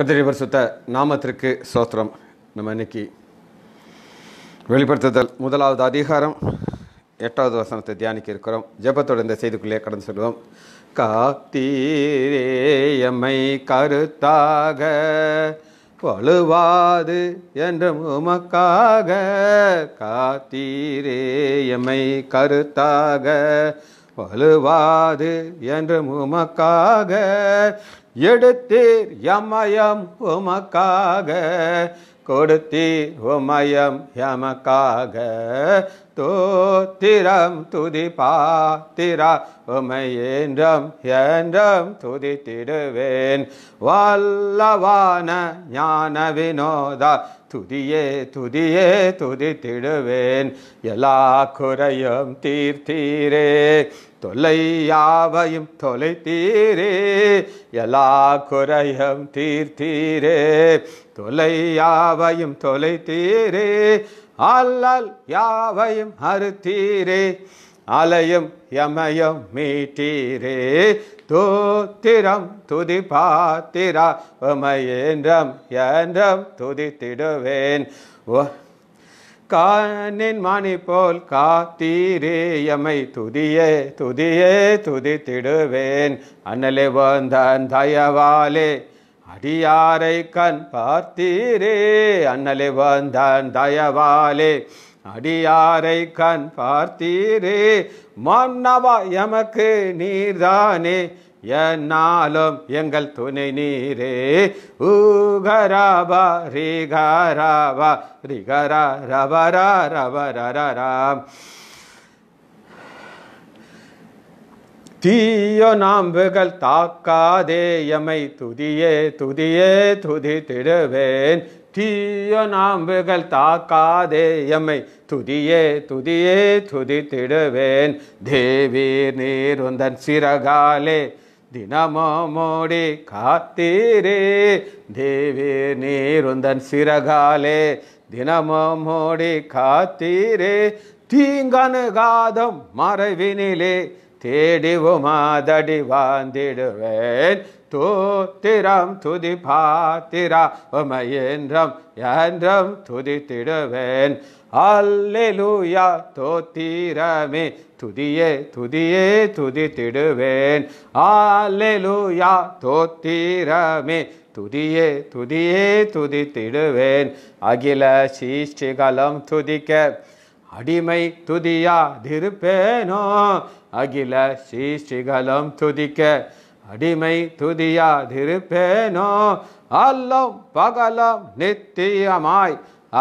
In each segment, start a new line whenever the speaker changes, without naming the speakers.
கத்திரிவர் சுத்த நாமத்திற்கு சோத்திரம் நம்ம இன்னைக்கு வெளிப்படுத்துதல் முதலாவது அதிகாரம் எட்டாவது வசனத்தை தியானிக்க இருக்கிறோம் ஜெபத்தோட இந்த செய்திக்குள்ளே கடந்து செல்வோம் காத்தீரேயமை கருத்தாக வலுவாது என்றும் உமக்காக காத்தீரேயமை கருத்தாக வலுவாது என்றும் உமக்காக எடுத்தீர் யமயம் உமக்காக கொடுத்தீர் உமயம் யமக்காக தோத்திரம் துதி பாத்திரா உமையேன்றம் என்றம் துதி திடுவேன் வல்லவான ஞான வினோதா துதியே துதியே துதி திடுவேன் எல்லா குறையும் தீர்த்தீரே தொல்லை யாவையும் தொலை தீரே எல்லா குறையும் தீர்த்தீரே தொலை யாவையும் தொலை தீரே ஆல்லால் யாவையும் அறுத்தீரே அலையும் யமயம் மீட்டீரே தோத்திரம் பாத்திரா உமையேன்றம் என்றம் துதித்திடுவேன் ஓ கானின் மணி போல் காத்தீரேயமை துதியே துதியே துதித்திடுவேன் அண்ணலே வந்தன் தயவாலே அடியாரை கண் பார்த்தீரே அண்ணலே வந்தன் தயவாலே அடியாரை கண் பார்த்தீரே மன்னவா எமக்கு நீர்தானே என்னாலும் எங்கள் துணை நீரே ஊகராபா ரீகராபா ரிகரா ரபரா ரபரராம் தீய நாம்புகள் தாக்காதே எமை துதியே துதியே துதி திடுவேன் தீய நாம்புகள் தாக்காதே எம்மை துதியே துதியே துதி திடுவேன் தேவி நீருந்தன் சிறகாலே தினமோ மோடி காத்தீரே தேவி நீருந்தன் சிறகாலே தினமோ மோடி காத்தீரே தீங்கனுகாதம் மறைவினிலே தேடிவுமாதடி வாழ்ந்திடுவேன் தூத்திரம் துதிபாத்திரா உமையேந்திரம் துதி திடுவேன் அல்லூயா தோத்திரமே துதியே துதியே துதி திடுவேன் அல்லூயா தோத்திரமே துதியே துதியே துதி திடுவேன் அகில சீஷ்டிகளும் துதிக்க அடிமை துதியா திருப்பேனோ அகில சீஷ்டிகளும் துதிக்க அடிமை துதியாதிருப்பேனோ அல்லம் பகலம் நித்தியமாய்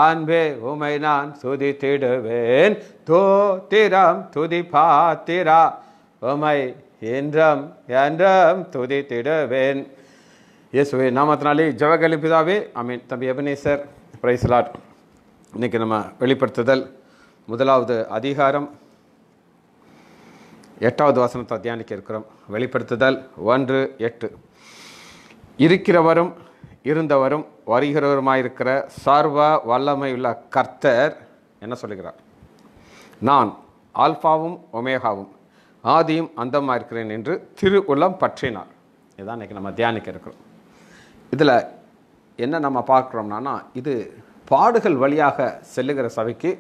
அன்பே உமை நான் சுதி திடுவேன் தோத்திரம் துதி பாத்திரா உமை என்றம் என்றம் துதி திடுவேன் இயேசுவே நாமத்தினாலே ஜவகலி பிதாவே அமீன் தம்பி எபனேசர் பிரைஸ்லாட் இன்றைக்கி நம்ம வெளிப்படுத்துதல் முதலாவது அதிகாரம் எட்டாவது வசனத்தை தியானிக்க இருக்கிறோம் வெளிப்படுத்துதல் ஒன்று எட்டு இருக்கிறவரும் இருந்தவரும் வருகிறவருமாயிருக்கிற சர்வ வல்லமையுள்ள கர்த்தர் என்ன சொல்லுகிறார் நான் ஆல்ஃபாவும் ஒமேகாவும் ஆதியும் அந்தமாக இருக்கிறேன் என்று திரு உள்ளம் பற்றினார் இதான் இன்றைக்கி நம்ம தியானிக்க இருக்கிறோம் இதில் என்ன நம்ம பார்க்குறோம்னா இது பாடுகள் வழியாக செல்லுகிற சபைக்கு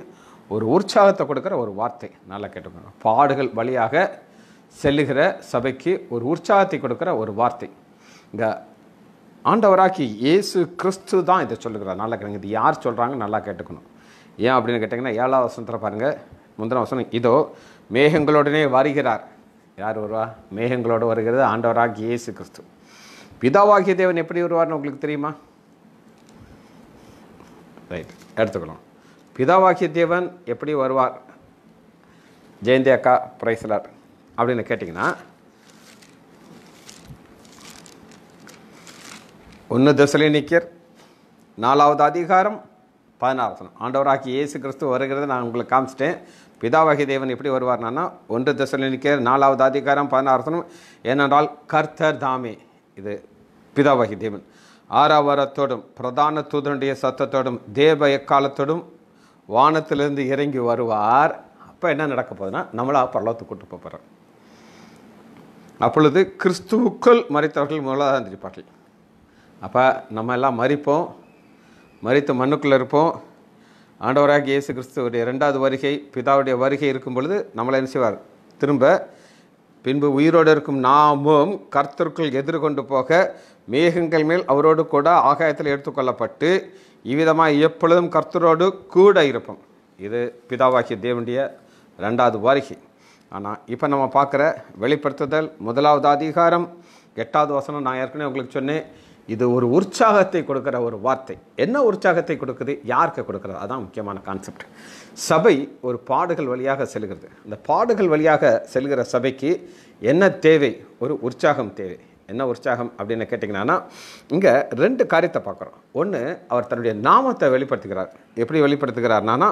ஒரு உற்சாகத்தை கொடுக்குற ஒரு வார்த்தை நல்லா கேட்டுக்கணும் பாடுகள் வழியாக செல்லுகிற சபைக்கு ஒரு உற்சாகத்தை கொடுக்குற ஒரு வார்த்தை இந்த ஆண்டவராக்கி இயேசு கிறிஸ்து தான் இதை சொல்லுகிறார் நல்லா கேளுங்க இது யார் சொல்கிறாங்க நல்லா கேட்டுக்கணும் ஏன் அப்படின்னு கேட்டிங்கன்னா ஏழாவது வசனத்தில் பாருங்கள் முந்தின வசனம் இதோ மேகங்களோடனே வருகிறார் யார் வருவா மேகங்களோடு வருகிறது ஆண்டவராகி இயேசு கிறிஸ்து பிதாவாகிய தேவன் எப்படி வருவார்னு உங்களுக்கு தெரியுமா ரைட் எடுத்துக்கலாம் பிதாவாகிய தேவன் எப்படி வருவார் ஜெயந்தி அக்கா பிரைஸ்லர் அப்படின்னு கேட்டிங்கன்னா ஒன்று நிக்கர் நாலாவது அதிகாரம் பதினாறு ஆண்டவராகி இயேசு கிறிஸ்து வருகிறத நான் உங்களுக்கு காமிச்சிட்டேன் பிதாவகி தேவன் எப்படி வருவார்னா ஒன்று தசலினிக்கர் நாலாவது அதிகாரம் பதினாறு ஏனென்றால் கர்த்தர் தாமே இது பிதாவாகி தேவன் ஆறாவரத்தோடும் பிரதான தூதனுடைய சத்தத்தோடும் தேவ எக்காலத்தோடும் வானத்திலிருந்து இறங்கி வருவார் அப்போ என்ன நடக்க போகுதுன்னா நம்மளா பரலோத்து கூட்டு போகிறோம் அப்பொழுது கிறிஸ்துவுக்கள் மறித்தவர்கள் முதலாக தான் திரிப்பார்கள் அப்போ நம்ம எல்லாம் மறிப்போம் மறித்து மண்ணுக்குள்ளே இருப்போம் ஆண்டவராக இயேசு கிறிஸ்துவுடைய ரெண்டாவது வருகை பிதாவுடைய வருகை இருக்கும் பொழுது நம்மளை என்ன செய்வார் திரும்ப பின்பு உயிரோடு இருக்கும் நாமும் கர்த்தருக்குள் எதிர்கொண்டு போக மேகங்கள் மேல் அவரோடு கூட ஆகாயத்தில் எடுத்துக்கொள்ளப்பட்டு இவ்விதமாக எப்பொழுதும் கர்த்தரோடு கூட இருப்போம் இது பிதாவாகிய தேவனுடைய ரெண்டாவது வாரிகை ஆனால் இப்போ நம்ம பார்க்குற வெளிப்படுத்துதல் முதலாவது அதிகாரம் எட்டாவது வசனம் நான் ஏற்கனவே உங்களுக்கு சொன்னேன் இது ஒரு உற்சாகத்தை கொடுக்குற ஒரு வார்த்தை என்ன உற்சாகத்தை கொடுக்குது யாருக்கு கொடுக்குறது அதுதான் முக்கியமான கான்செப்ட் சபை ஒரு பாடுகள் வழியாக செல்கிறது அந்த பாடுகள் வழியாக செல்கிற சபைக்கு என்ன தேவை ஒரு உற்சாகம் தேவை என்ன உற்சாகம் அப்படின்னு கேட்டிங்கன்னா இங்கே ரெண்டு காரியத்தை பார்க்குறோம் ஒன்று அவர் தன்னுடைய நாமத்தை வெளிப்படுத்துகிறார் எப்படி வெளிப்படுத்துகிறார்னா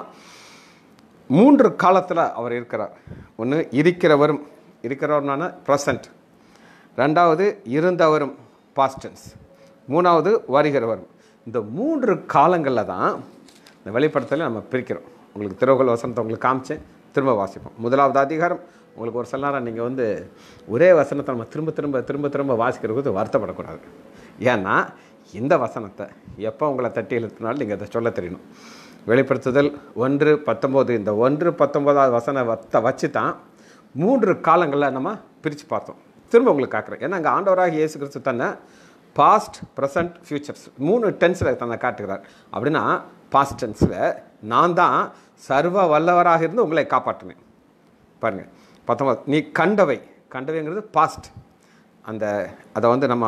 மூன்று காலத்தில் அவர் இருக்கிறார் ஒன்று இருக்கிறவரும் இருக்கிறவர்னா ப்ரெசண்ட் ரெண்டாவது இருந்தவரும் பாஸ்டன்ஸ் மூணாவது வருகிறவரும் இந்த மூன்று காலங்களில் தான் இந்த வெளிப்படுத்தலை நம்ம பிரிக்கிறோம் உங்களுக்கு திருவகல் வசனத்தை உங்களுக்கு காமிச்சேன் திரும்ப வாசிப்போம் முதலாவது அதிகாரம் உங்களுக்கு ஒரு சில நேரம் நீங்கள் வந்து ஒரே வசனத்தை நம்ம திரும்ப திரும்ப திரும்ப திரும்ப வாசிக்கிறது வருத்தப்படக்கூடாது ஏன்னா இந்த வசனத்தை எப்போ உங்களை தட்டி இழுத்தினாலும் நீங்கள் அதை சொல்ல தெரியணும் வெளிப்படுத்துதல் ஒன்று பத்தொம்போது இந்த ஒன்று பத்தொம்போதாவது வசன வத்த வச்சு தான் மூன்று காலங்களில் நம்ம பிரித்து பார்த்தோம் திரும்ப உங்களுக்கு காக்கிறேன் ஏன்னா அங்கே ஆண்டவராக இயேசு கிறிஸ்து தன்னை பாஸ்ட் ப்ரெசன்ட் ஃப்யூச்சர்ஸ் மூணு டென்ஸில் தன்னை காட்டுகிறார் அப்படின்னா பாஸ்ட் டென்ஸில் நான் தான் சர்வ வல்லவராக இருந்து உங்களை காப்பாற்றுவேன் பாருங்கள் பத்தொம்பது நீ கண்டவை கண்டவைங்கிறது பாஸ்ட் அந்த அதை வந்து நம்ம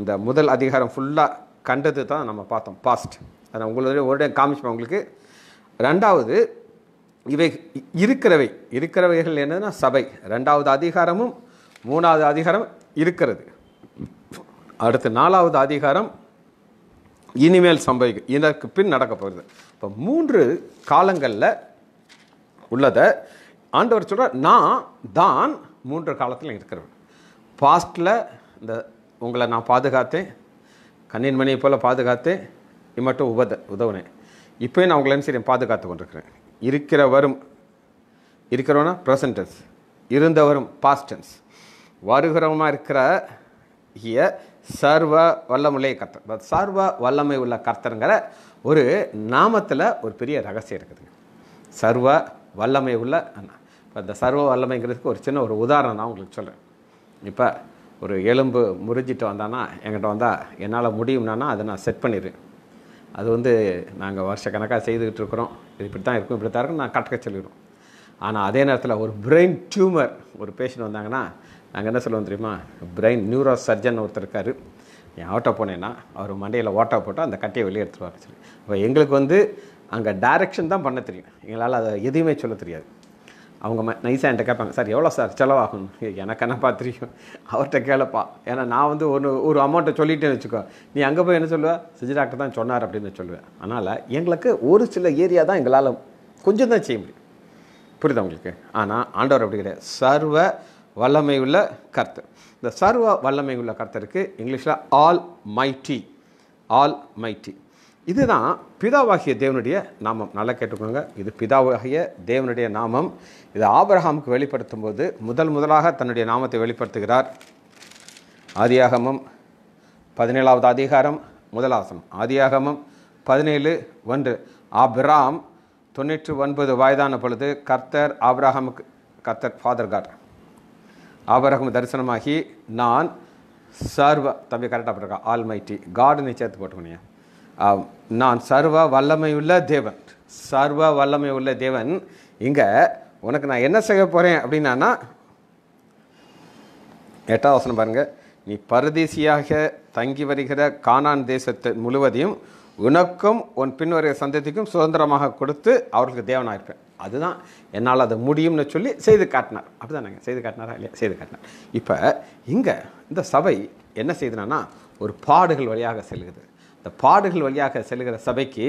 இந்த முதல் அதிகாரம் ஃபுல்லாக கண்டது தான் நம்ம பார்த்தோம் பாஸ்ட் அதை உங்களுடைய ஒரு டைம் காமிச்சுப்பேன் உங்களுக்கு ரெண்டாவது இவை இருக்கிறவை இருக்கிறவைகள் என்னதுன்னா சபை ரெண்டாவது அதிகாரமும் மூணாவது அதிகாரம் இருக்கிறது அடுத்து நாலாவது அதிகாரம் இனிமேல் சம்பவிக்கும் இதற்கு பின் நடக்க போகிறது இப்போ மூன்று காலங்களில் உள்ளதை ஆண்டவர் சொல்கிறார் நான் தான் மூன்று காலத்தில் இருக்கிறவன் பாஸ்டில் இந்த உங்களை நான் பாதுகாத்தேன் கண்ணின் மணியை போல் பாதுகாத்தேன் இம்மட்டும் உபத உதவுனேன் இப்போயும் நான் உங்களை சரி பாதுகாத்து கொண்டிருக்கிறேன் இருக்கிற வரும் இருக்கிறோன்னா ப்ரெசன்டன்ஸ் இருந்தவரும் பாஸ்டென்ஸ் வருகிறவமாக இருக்கிற இய சர்வ வல்லமுள்ள கர்த்தர் சர்வ வல்லமை உள்ள கர்த்தருங்கிற ஒரு நாமத்தில் ஒரு பெரிய ரகசியம் இருக்குதுங்க சர்வ வல்லமை உள்ள இப்போ இந்த சர்வ வல்லமைங்கிறதுக்கு ஒரு சின்ன ஒரு உதாரணம் தான் உங்களுக்கு சொல்கிறேன் இப்போ ஒரு எலும்பு முறிஞ்சிட்டு வந்தானா என்கிட்ட வந்தால் என்னால் முடியும்னா அதை நான் செட் பண்ணிடுறேன் அது வந்து நாங்கள் வருஷ கணக்காக செய்துக்கிட்டு இருக்கிறோம் இது இப்படி தான் இருக்கும் இப்படி தான் இருக்கும் நான் கட்டக்க சொல்லிடுவோம் ஆனால் அதே நேரத்தில் ஒரு பிரெயின் டியூமர் ஒரு பேஷண்ட் வந்தாங்கன்னா நாங்கள் என்ன சொல்லுவோம் தெரியுமா பிரெயின் நியூரோ சர்ஜன் ஒருத்தர் இருக்கார் என் ஆட்டோ போனேன்னா அவர் மண்டையில் ஓட்டோ போட்டால் அந்த கட்டையை வெளியே எடுத்துருவார் சொல்லி இப்போ எங்களுக்கு வந்து அங்கே டைரெக்ஷன் தான் பண்ண தெரியும் எங்களால் அதை எதுவுமே சொல்ல தெரியாது அவங்க ம நைஸாக என்கிட்ட கேட்பாங்க சார் எவ்வளோ சார் செலவாகும் எனக்கு என்னப்பா தெரியும் அவர்கிட்ட கேளப்பா ஏன்னா நான் வந்து ஒன்று ஒரு அமௌண்ட்டை சொல்லிட்டேன்னு வச்சுக்கோ நீ அங்கே போய் என்ன சொல்லுவேன் சிஜி டாக்டர் தான் சொன்னார் அப்படின்னு சொல்லுவேன் அதனால் எங்களுக்கு ஒரு சில ஏரியா தான் எங்களால் கொஞ்சம் தான் செய்ய முடியும் புரியுதா உங்களுக்கு ஆனால் ஆண்டவர் அப்படி கிடையாது சர்வ வல்லமை உள்ள கர்த்தர் இந்த சர்வ வல்லமை உள்ள கர்த்தருக்கு இங்கிலீஷில் ஆல் மைட்டி ஆல் மைட்டி இதுதான் பிதாவாகிய தேவனுடைய நாமம் நல்லா கேட்டுக்கோங்க இது பிதாவாகிய தேவனுடைய நாமம் இது ஆபரகாமுக்கு வெளிப்படுத்தும் போது முதல் முதலாக தன்னுடைய நாமத்தை வெளிப்படுத்துகிறார் ஆதியாகமம் பதினேழாவது அதிகாரம் முதலாசனம் ஆதியாகமம் பதினேழு ஒன்று ஆபிராம் தொண்ணூற்று ஒன்பது வயதான பொழுது கர்த்தர் ஆப்ராஹமுக்கு கர்த்தர் ஃபாதர் காட் ஆபரகம் தரிசனமாகி நான் சர்வ தம்பி கரெக்டாக போட்டிருக்கா ஆல்மைட்டி காடுன்னு சேர்த்து போட்டுக்கணியா நான் சர்வ வல்லமை உள்ள தேவன் சர்வ வல்லமை உள்ள தேவன் இங்கே உனக்கு நான் என்ன செய்ய போகிறேன் அப்படின்னா எட்டாம் வசனம் பாருங்கள் நீ பரதேசியாக தங்கி வருகிற கானான் தேசத்தை முழுவதையும் உனக்கும் உன் பின்வருகிற சந்ததிக்கும் சுதந்திரமாக கொடுத்து அவர்களுக்கு தேவனாக இருப்பேன் அதுதான் என்னால் அதை முடியும்னு சொல்லி செய்து காட்டினார் அப்படிதானங்க செய்து காட்டினாரா இல்லையா செய்து காட்டினார் இப்போ இங்கே இந்த சபை என்ன செய்தனா ஒரு பாடுகள் வழியாக செல்கிறது இந்த பாடுகள் வழியாக செல்கிற சபைக்கு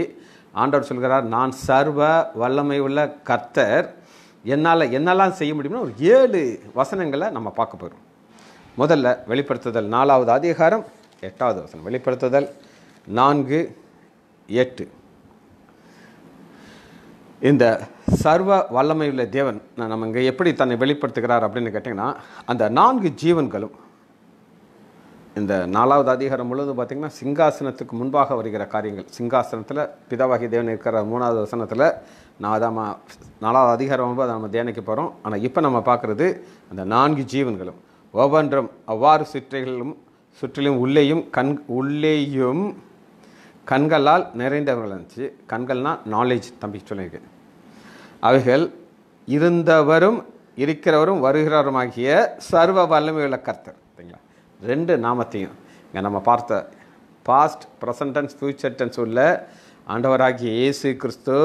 ஆண்டவர் சொல்கிறார் நான் சர்வ வல்லமை உள்ள கர்த்தர் என்னால் என்னெல்லாம் செய்ய முடியும்னு ஒரு ஏழு வசனங்களை நம்ம பார்க்க போகிறோம் முதல்ல வெளிப்படுத்துதல் நாலாவது அதிகாரம் எட்டாவது வசனம் வெளிப்படுத்துதல் நான்கு எட்டு இந்த சர்வ வல்லமையுள்ள தேவன் நம்ம இங்கே எப்படி தன்னை வெளிப்படுத்துகிறார் அப்படின்னு கேட்டிங்கன்னா அந்த நான்கு ஜீவன்களும் இந்த நாலாவது அதிகாரம் முழுவதும் பார்த்திங்கன்னா சிங்காசனத்துக்கு முன்பாக வருகிற காரியங்கள் சிங்காசனத்தில் பிதாவாகி தேவன் இருக்கிற மூணாவது வசனத்தில் நான் தான் நாலாவது அதிகாரம் வந்து அதை நம்ம தேனைக்கு போகிறோம் ஆனால் இப்போ நம்ம பார்க்குறது அந்த நான்கு ஜீவன்களும் ஒவ்வொன்றும் அவ்வாறு சுற்றைகளும் சுற்றிலும் உள்ளேயும் கண் உள்ளேயும் கண்களால் நிறைந்தவர்கள் இருந்துச்சு கண்கள்னால் நாலேஜ் தம்பி சொல்லியிருக்கு அவைகள் இருந்தவரும் இருக்கிறவரும் வருகிறவருமாகிய சர்வ வல்லமையுள்ள கர்த்தர் ரெண்டு நாமத்தையும் இங்கே நம்ம பார்த்த பாஸ்ட் ப்ரெசன்ட் டென்ஸ் டென்ஸ் உள்ள ஆண்டவராகிய இயேசு கிறிஸ்து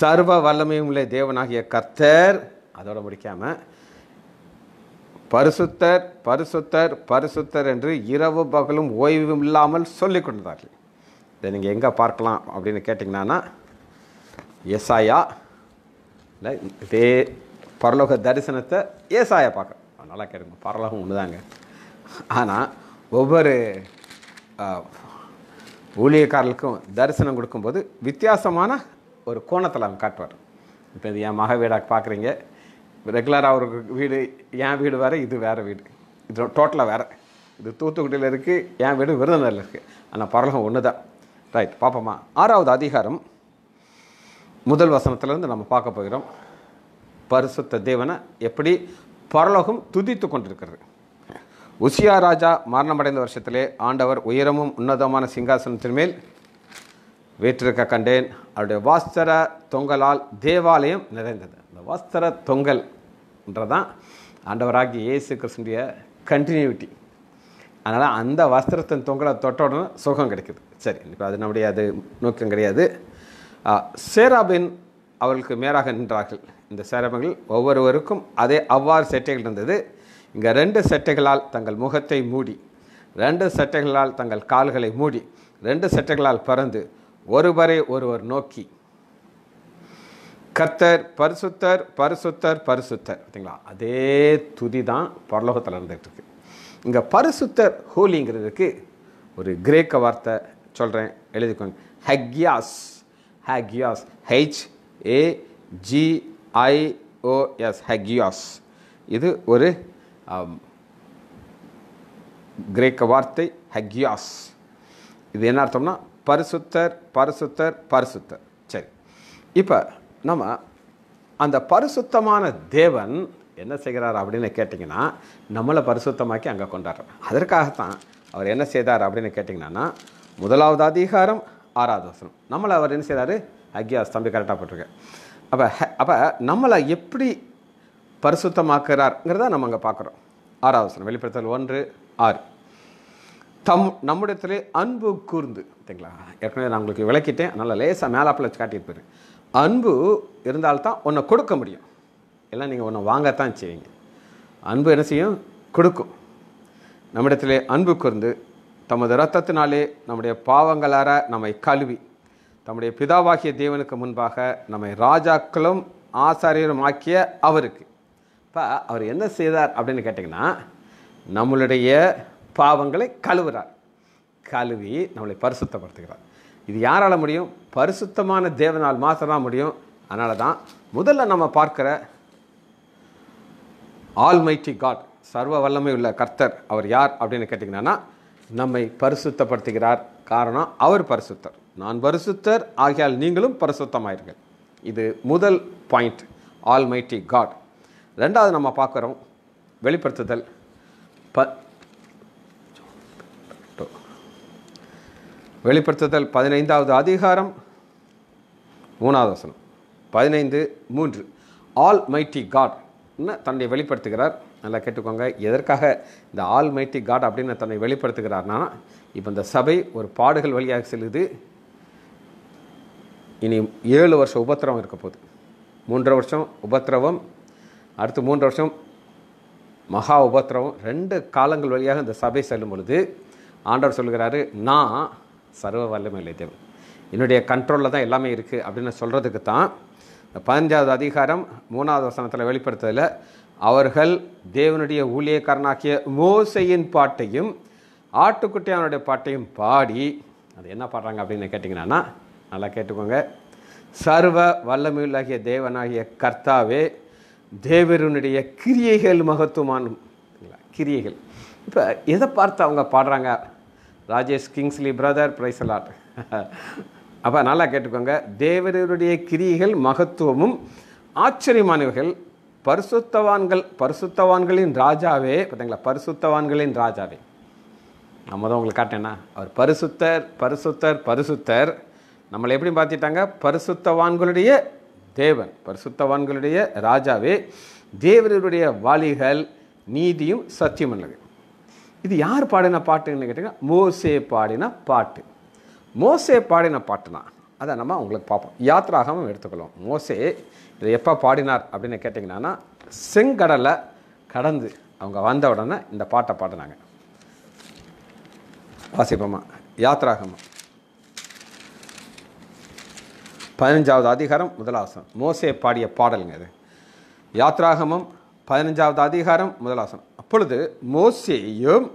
சர்வ வல்லமையும் உள்ள தேவனாகிய கர்த்தர் அதோடு முடிக்காமல் பரிசுத்தர் பரிசுத்தர் பரிசுத்தர் என்று இரவு பகலும் ஓய்வும் இல்லாமல் சொல்லி கொண்டார்கள் இதை நீங்கள் எங்கே பார்க்கலாம் அப்படின்னு கேட்டிங்கன்னா எஸ்ஆயா இல்லை இதே பரலோக தரிசனத்தை ஏசாயா பார்க்க நல்லா கேளுங்க பரலகம் ஒன்று தாங்க ஆனால் ஒவ்வொரு ஊழியக்காரர்களுக்கும் தரிசனம் கொடுக்கும்போது வித்தியாசமான ஒரு கோணத்தில் அவங்க காட்டுவார் இப்போ இது என் மக வீடாக பார்க்குறீங்க ரெகுலராக ஒரு வீடு என் வீடு வேறு இது வேறு வீடு இது டோட்டலாக வேறு இது தூத்துக்குடியில் இருக்குது என் வீடு விருதுநகரில் இருக்குது ஆனால் பரலகம் ஒன்று தான் ரைட் பார்ப்போமா ஆறாவது அதிகாரம் முதல் வசனத்துலேருந்து நம்ம பார்க்க போகிறோம் பரிசுத்த தேவனை எப்படி பரலோகம் துதித்து கொண்டிருக்கிறது உசியா ராஜா மரணமடைந்த வருஷத்திலே ஆண்டவர் உயரமும் உன்னதமான சிங்காசனத்தின் மேல் வீற்றிருக்க கண்டேன் அவருடைய வாஸ்தர தொங்கலால் தேவாலயம் நிறைந்தது இந்த வாஸ்தர என்றதான் ஆண்டவராகி இயேசு கிருஷ்ணுடைய கண்டினியூட்டி அதனால் அந்த வஸ்திரத்தின் தொங்கலை தொட்டோடனே சுகம் கிடைக்குது சரி இப்போ அது நம்முடைய அது நோக்கம் கிடையாது சேராபின் அவர்களுக்கு மேலாக நின்றார்கள் இந்த சிரமங்கள் ஒவ்வொருவருக்கும் அதே அவ்வாறு செட்டைகள் இருந்தது இங்கே ரெண்டு செட்டைகளால் தங்கள் முகத்தை மூடி ரெண்டு செட்டைகளால் தங்கள் கால்களை மூடி ரெண்டு செட்டைகளால் பறந்து ஒருவரை ஒருவர் நோக்கி கர்த்தர் பரிசுத்தர் பரிசுத்தர் பரிசுத்தர் ஓகேங்களா அதே துதி தான் பரலோகத்தில் இருந்துகிட்ருக்கு இங்கே பரிசுத்தர் ஹோலிங்கிறதுக்கு ஒரு கிரேக்க வார்த்தை சொல்கிறேன் எழுதிக்கோங்க ஹக்யாஸ் ஹக்யாஸ் ஹெச் ஏ ஜி ஐஓஎஸ் ஹெகியாஸ் இது ஒரு um, கிரேக்க வார்த்தை ஹெக்யாஸ் இது என்ன அர்த்தம்னா பரிசுத்தர் பரிசுத்தர் பரிசுத்தர் சரி இப்போ நம்ம அந்த பரிசுத்தமான தேவன் என்ன செய்கிறார் அப்படின்னு கேட்டிங்கன்னா நம்மளை பரிசுத்தமாக்கி அங்கே கொண்டாடுறார் அதற்காகத்தான் அவர் என்ன செய்தார் அப்படின்னு கேட்டிங்கன்னா முதலாவது அதிகாரம் ஆறாவது வசனம் நம்மளை அவர் என்ன செய்தார் ஹக்கியாஸ் தம்பி கரெக்டாக போட்டிருக்கேன் அப்போ அப்போ நம்மளை எப்படி பரிசுத்தமாக்குறாருங்கிறத நம்ம அங்கே பார்க்குறோம் ஆறாவது வெளிப்படுத்தல் ஒன்று ஆறு தம் நம்மிடத்திலே அன்பு கூர்ந்து ஓகேங்களா ஏற்கனவே நான் உங்களுக்கு விளக்கிட்டேன் நல்லா லேசாக மேலாப்பில் வச்சு போயிரு அன்பு இருந்தால்தான் உன்னை கொடுக்க முடியும் எல்லாம் நீங்கள் ஒன்றை வாங்கத்தான் செய்வீங்க அன்பு என்ன செய்யும் கொடுக்கும் நம்மிடத்திலே அன்பு கூர்ந்து தமது ரத்தத்தினாலே நம்முடைய பாவங்களார நம்மை கழுவி தம்முடைய பிதாவாகிய தேவனுக்கு முன்பாக நம்மை ராஜாக்களும் ஆசாரியரும் ஆக்கிய அவருக்கு இப்போ அவர் என்ன செய்தார் அப்படின்னு கேட்டிங்கன்னா நம்மளுடைய பாவங்களை கழுவுறார் கழுவி நம்மளை பரிசுத்தப்படுத்துகிறார் இது யாரால் முடியும் பரிசுத்தமான தேவனால் மாற்றலாம் முடியும் அதனால தான் முதல்ல நம்ம பார்க்குற ஆல்மைட்டி காட் சர்வ வல்லமை உள்ள கர்த்தர் அவர் யார் அப்படின்னு கேட்டிங்கன்னா நம்மை பரிசுத்தப்படுத்துகிறார் காரணம் அவர் பரிசுத்தர் நான் பரிசுத்தர் ஆகியால் நீங்களும் பரிசுத்தமாயிருங்கள் இது முதல் பாயிண்ட் ஆல் மைட்டி காட் ரெண்டாவது நம்ம பார்க்குறோம் வெளிப்படுத்துதல் ப வெளிப்படுத்துதல் பதினைந்தாவது அதிகாரம் மூணாவது வசனம் பதினைந்து மூன்று ஆல் மைட்டி காட்னு தன்னை வெளிப்படுத்துகிறார் நல்லா கேட்டுக்கோங்க எதற்காக இந்த ஆல் மைட்டி காட் அப்படின்னு தன்னை வெளிப்படுத்துகிறார்னா இப்போ இந்த சபை ஒரு பாடுகள் வழியாக செல்லுது இனி ஏழு வருஷம் உபத்திரவம் இருக்க போகுது மூன்றரை வருஷம் உபத்திரவம் அடுத்து மூன்று வருஷம் மகா உபத்திரவம் ரெண்டு காலங்கள் வழியாக இந்த சபை செல்லும் பொழுது ஆண்டவர் சொல்கிறாரு நான் சர்வ வல்லமையிலே தேவன் என்னுடைய கண்ட்ரோலில் தான் எல்லாமே இருக்குது அப்படின்னு சொல்கிறதுக்கு தான் பதினஞ்சாவது அதிகாரம் மூணாவது வசனத்தில் வெளிப்படுத்துதில் அவர்கள் தேவனுடைய ஊழியக்காரனாகிய மோசையின் பாட்டையும் ஆட்டுக்குட்டி அவனுடைய பாட்டையும் பாடி அது என்ன பாடுறாங்க அப்படின்னு கேட்டிங்கன்னா நல்லா கேட்டுக்கோங்க சர்வ வல்லமையுள்ளாகிய தேவனாகிய கர்த்தாவே தேவருனுடைய கிரியைகள் மகத்துவமானும் கிரியைகள் இப்போ எதை பார்த்து அவங்க பாடுறாங்க ராஜேஷ் கிங்ஸ்லி பிரதர் அலாட் அப்போ நல்லா கேட்டுக்கோங்க தேவருடைய கிரியைகள் மகத்துவமும் ஆச்சரியமானவர்கள் பரிசுத்தவான்கள் பரிசுத்தவான்களின் ராஜாவே பார்த்தீங்களா பரிசுத்தவான்களின் ராஜாவே நம்ம தான் உங்களுக்கு காட்டேன்னா அவர் பரிசுத்தர் பரிசுத்தர் பரிசுத்தர் நம்மளை எப்படி பார்த்துட்டாங்க பரிசுத்தவான்களுடைய தேவன் பரிசுத்தவான்களுடைய ராஜாவே தேவருடைய வாலிகள் நீதியும் சத்தியம் உள்ளது இது யார் பாடின பாட்டுன்னு கேட்டிங்கன்னா மோசே பாடின பாட்டு மோசே பாடின தான் அதை நம்ம உங்களுக்கு பார்ப்போம் யாத்ராகமும் எடுத்துக்கலாம் மோசே இதை எப்போ பாடினார் அப்படின்னு கேட்டிங்கன்னா செங்கடலை கடந்து அவங்க வந்த உடனே இந்த பாட்டை பாடினாங்க வாசிப்போமா யாத்திராகமாக பதினஞ்சாவது அதிகாரம் முதலாசனம் மோசே பாடிய பாடலுங்க அது யாத்ராகமம் பதினஞ்சாவது அதிகாரம் முதலாசனம் அப்பொழுது மோசேயும்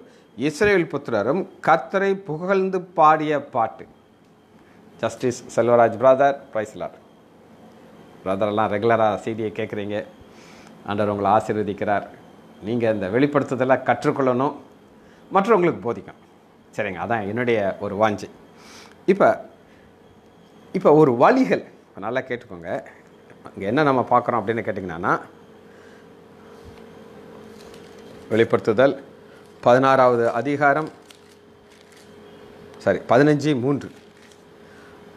இஸ்ரேல் புத்திரரும் கத்தரை புகழ்ந்து பாடிய பாட்டு ஜஸ்டிஸ் செல்வராஜ் பிரதர் பிரைஸ்லார் பிரதரெல்லாம் ரெகுலராக செய்தியை கேட்குறீங்க ஆண்டவர் உங்களை ஆசீர்வதிக்கிறார் நீங்கள் இந்த வெளிப்படுத்துதலை கற்றுக்கொள்ளணும் மற்றவங்களுக்கு போதிக்கணும் சரிங்க அதான் என்னுடைய ஒரு வாஞ்சி இப்போ இப்போ ஒரு வழிகள் இப்போ நல்லா கேட்டுக்கோங்க இங்கே என்ன நம்ம பார்க்குறோம் அப்படின்னு கேட்டிங்கன்னா வெளிப்படுத்துதல் பதினாறாவது அதிகாரம் சாரி பதினஞ்சு மூன்று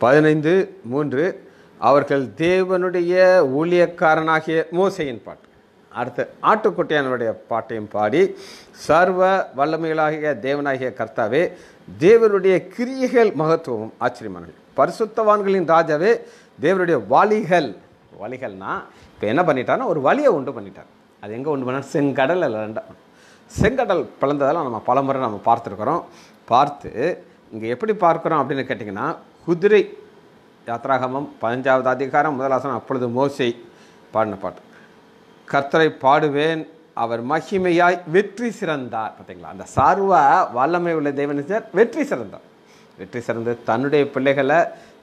பதினைந்து மூன்று அவர்கள் தேவனுடைய ஊழியக்காரனாகிய மோசையின் பாட்டு அடுத்து ஆட்டுக்குட்டியானுடைய பாட்டையும் பாடி சர்வ வல்லமைகளாகிய தேவனாகிய கர்த்தாவே தேவனுடைய கிரியைகள் மகத்துவமும் ஆச்சரியமானது பரிசுத்தவான்களின் ராஜாவே தேவருடைய வாலிகள் வழிகள்னா இப்போ என்ன பண்ணிட்டார்னா ஒரு வழியை உண்டு பண்ணிட்டார் அது எங்கே உண்டு பண்ணால் செங்கடல் ரெண்டாம் செங்கடல் பிளந்ததெல்லாம் நம்ம பலமுறை நம்ம பார்த்துருக்குறோம் பார்த்து இங்கே எப்படி பார்க்குறோம் அப்படின்னு கேட்டிங்கன்னா குதிரை யாத்ராகமம் பதினஞ்சாவது அதிகாரம் முதலாசனம் அப்பொழுது மோசை பாடின பாட்டு கர்த்தரை பாடுவேன் அவர் மகிமையாய் வெற்றி சிறந்தார் பார்த்தீங்களா அந்த சார்வ வல்லமை உள்ள தேவன் வெற்றி சிறந்தார் வெற்றி சிறந்து தன்னுடைய பிள்ளைகளை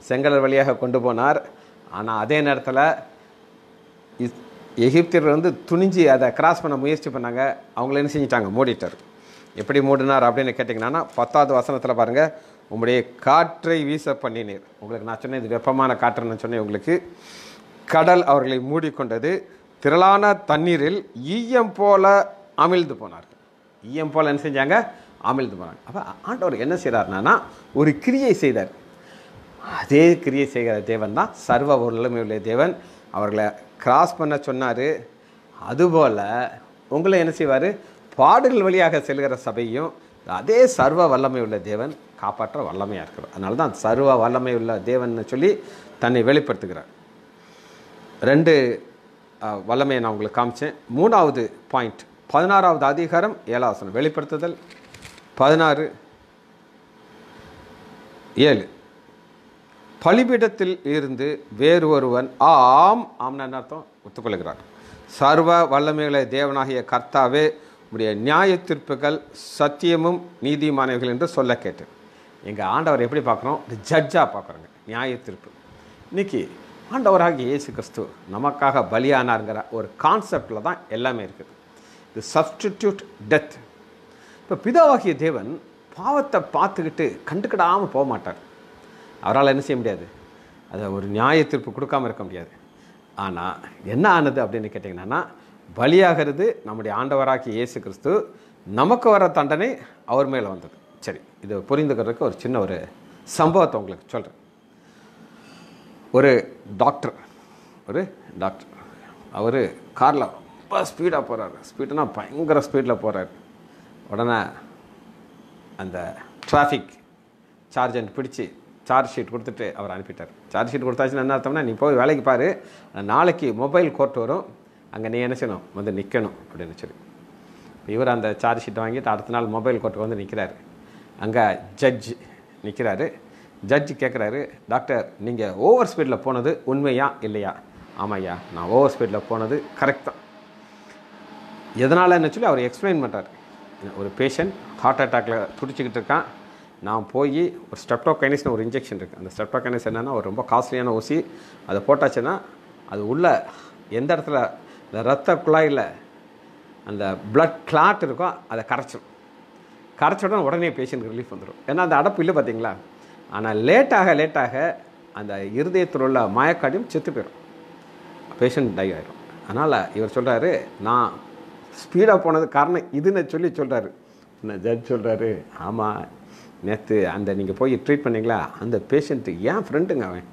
செங்கலர் வழியாக கொண்டு போனார் ஆனால் அதே நேரத்தில் இஸ் எகிப்தியர்கள் வந்து துணிஞ்சு அதை கிராஸ் பண்ண முயற்சி பண்ணாங்க அவங்கள என்ன செஞ்சிட்டாங்க மூடிட்டார் எப்படி மூடினார் அப்படின்னு கேட்டிங்கன்னா பத்தாவது வசனத்தில் பாருங்கள் உங்களுடைய காற்றை வீச பண்ணினீர் உங்களுக்கு நான் சொன்னேன் இது வெப்பமான காற்றுன்னு சொன்னேன் உங்களுக்கு கடல் அவர்களை மூடிக்கொண்டது திரளான தண்ணீரில் ஈயம் போல அமிழ்ந்து போனார்கள் ஈயம் போல் என்ன செஞ்சாங்க ஆமிழ்ந்து போனாங்க அப்போ ஆண்டவர் என்ன செய்கிறார்னா ஒரு கிரியை செய்தார் அதே கிரியை செய்கிற தேவன் தான் சர்வ நிலைமை உள்ள தேவன் அவர்களை கிராஸ் பண்ண சொன்னார் அதுபோல் உங்களை என்ன செய்வார் பாடுகள் வழியாக செல்கிற சபையும் அதே சர்வ வல்லமை உள்ள தேவன் காப்பாற்ற வல்லமையாக இருக்கிறார் அதனால தான் சர்வ வல்லமை உள்ள தேவன் சொல்லி தன்னை வெளிப்படுத்துகிறார் ரெண்டு வல்லமையை நான் உங்களுக்கு காமிச்சேன் மூணாவது பாயிண்ட் பதினாறாவது அதிகாரம் ஏழாவசனம் வெளிப்படுத்துதல் பதினாறு ஏழு பலிபீடத்தில் இருந்து வேறு ஒருவன் ஆம் ஆம்ன அர்த்தம் ஒத்துக்கொள்கிறார் சர்வ வல்லமைகளை தேவனாகிய கர்த்தாவே உடைய நியாய தீர்ப்புகள் சத்தியமும் நீதிமானவைகள் என்று சொல்ல கேட்டேன் எங்கள் ஆண்டவர் எப்படி பார்க்குறோம் ஜட்ஜாக பார்க்குறோங்க நியாய தீர்ப்பு இன்றைக்கி ஆண்டவராக இயேசு கிறிஸ்து நமக்காக பலியானாருங்கிற ஒரு கான்செப்டில் தான் எல்லாமே இருக்குது இது சப்ஸ்டிடியூட் டெத் இப்போ பிதாவாகிய தேவன் பாவத்தை பார்த்துக்கிட்டு கண்டுக்கிடாமல் போக மாட்டார் அவரால் என்ன செய்ய முடியாது அதை ஒரு நியாய தீர்ப்பு கொடுக்காமல் இருக்க முடியாது ஆனால் என்ன ஆனது அப்படின்னு கேட்டிங்கன்னா பலியாகிறது நம்முடைய ஆண்டவராகிய இயேசு கிறிஸ்து நமக்கு வர தண்டனை அவர் மேலே வந்தது சரி இது புரிந்துக்கிறதுக்கு ஒரு சின்ன ஒரு சம்பவத்தை உங்களுக்கு சொல்கிறேன் ஒரு டாக்டர் ஒரு டாக்டர் அவர் காரில் ரொம்ப ஸ்பீடாக போகிறாரு ஸ்பீடுனா பயங்கர ஸ்பீடில் போகிறாரு உடனே அந்த டிராஃபிக் சார்ஜன்ட் பிடிச்சி சார்ஜ் ஷீட் கொடுத்துட்டு அவர் அனுப்பிட்டார் சார்ஜ் ஷீட் கொடுத்தாச்சுன்னு என்ன அர்த்தம்னா நீ போய் வேலைக்கு பாரு நாளைக்கு மொபைல் கோர்ட் வரும் அங்கே நீ என்ன செய்யணும் வந்து நிற்கணும் அப்படின்னு சொல்லி இவர் அந்த சார்ஜ் ஷீட்டை வாங்கிட்டு அடுத்த நாள் மொபைல் கோர்ட்டுக்கு வந்து நிற்கிறாரு அங்கே ஜட்ஜ் நிற்கிறாரு ஜட்ஜ் கேட்குறாரு டாக்டர் நீங்கள் ஓவர் ஸ்பீடில் போனது உண்மையா இல்லையா ஆமாம்யா நான் ஓவர் ஸ்பீடில் போனது கரெக்ட் தான் என்ன சொல்லி அவர் எக்ஸ்பிளைன் பண்ணுறாரு ஒரு பேஷண்ட் ஹார்ட் அட்டாக்கில் துடிச்சிக்கிட்டு இருக்கான் நான் போய் ஒரு ஸ்டெப்டோகைனிஸ்னு ஒரு இன்ஜெக்ஷன் இருக்குது அந்த ஸ்டெப்டோகைனிஸ் என்னென்னா ஒரு ரொம்ப காஸ்ட்லியான ஊசி அதை போட்டாச்சுன்னா அது உள்ள எந்த இடத்துல இந்த ரத்த குழாயில் அந்த பிளட் கிளாட் இருக்கோ அதை கரைச்சிடும் கரைச்ச உடனே உடனே பேஷண்ட்க்கு ரிலீஃப் வந்துடும் ஏன்னா அந்த அடப்பு இல்லை பார்த்தீங்களா ஆனால் லேட்டாக லேட்டாக அந்த இருதயத்தில் உள்ள மயக்காடியும் செத்து போயிடும் பேஷண்ட் டை ஆகிடும் அதனால் இவர் சொல்கிறாரு நான் ஸ்பீடாக போனது காரணம் இதுன்னு சொல்லி சொல்கிறாரு என்ன ஜட்ஜ் சொல்கிறாரு ஆமாம் நேற்று அந்த நீங்கள் போய் ட்ரீட் பண்ணிங்களா அந்த பேஷண்ட்டு ஏன் ஃப்ரெண்டுங்க அவன்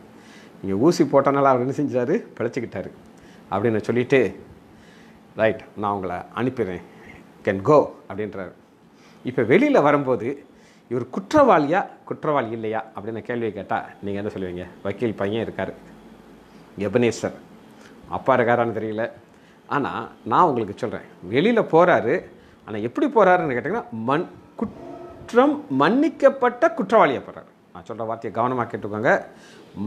நீங்கள் ஊசி போட்டனால அவர் என்ன செஞ்சார் பிழைச்சிக்கிட்டாரு அப்படின்னு சொல்லிவிட்டு ரைட் நான் உங்களை அனுப்பிடுறேன் கேன் கோ அப்படின்றார் இப்போ வெளியில் வரும்போது இவர் குற்றவாளியா குற்றவாளி இல்லையா அப்படின்னு கேள்வி கேட்டால் நீங்கள் என்ன சொல்லுவீங்க வக்கீல் பையன் இருக்கார் எபனேஸ்வர் அப்பா இருக்காரான்னு தெரியல ஆனால் நான் உங்களுக்கு சொல்கிறேன் வெளியில் போகிறாரு ஆனால் எப்படி போகிறாருன்னு கேட்டிங்கன்னா மண் குற்றம் மன்னிக்கப்பட்ட குற்றவாளியாக போகிறாரு நான் சொல்கிற வார்த்தையை கவனமாக கேட்டுக்கோங்க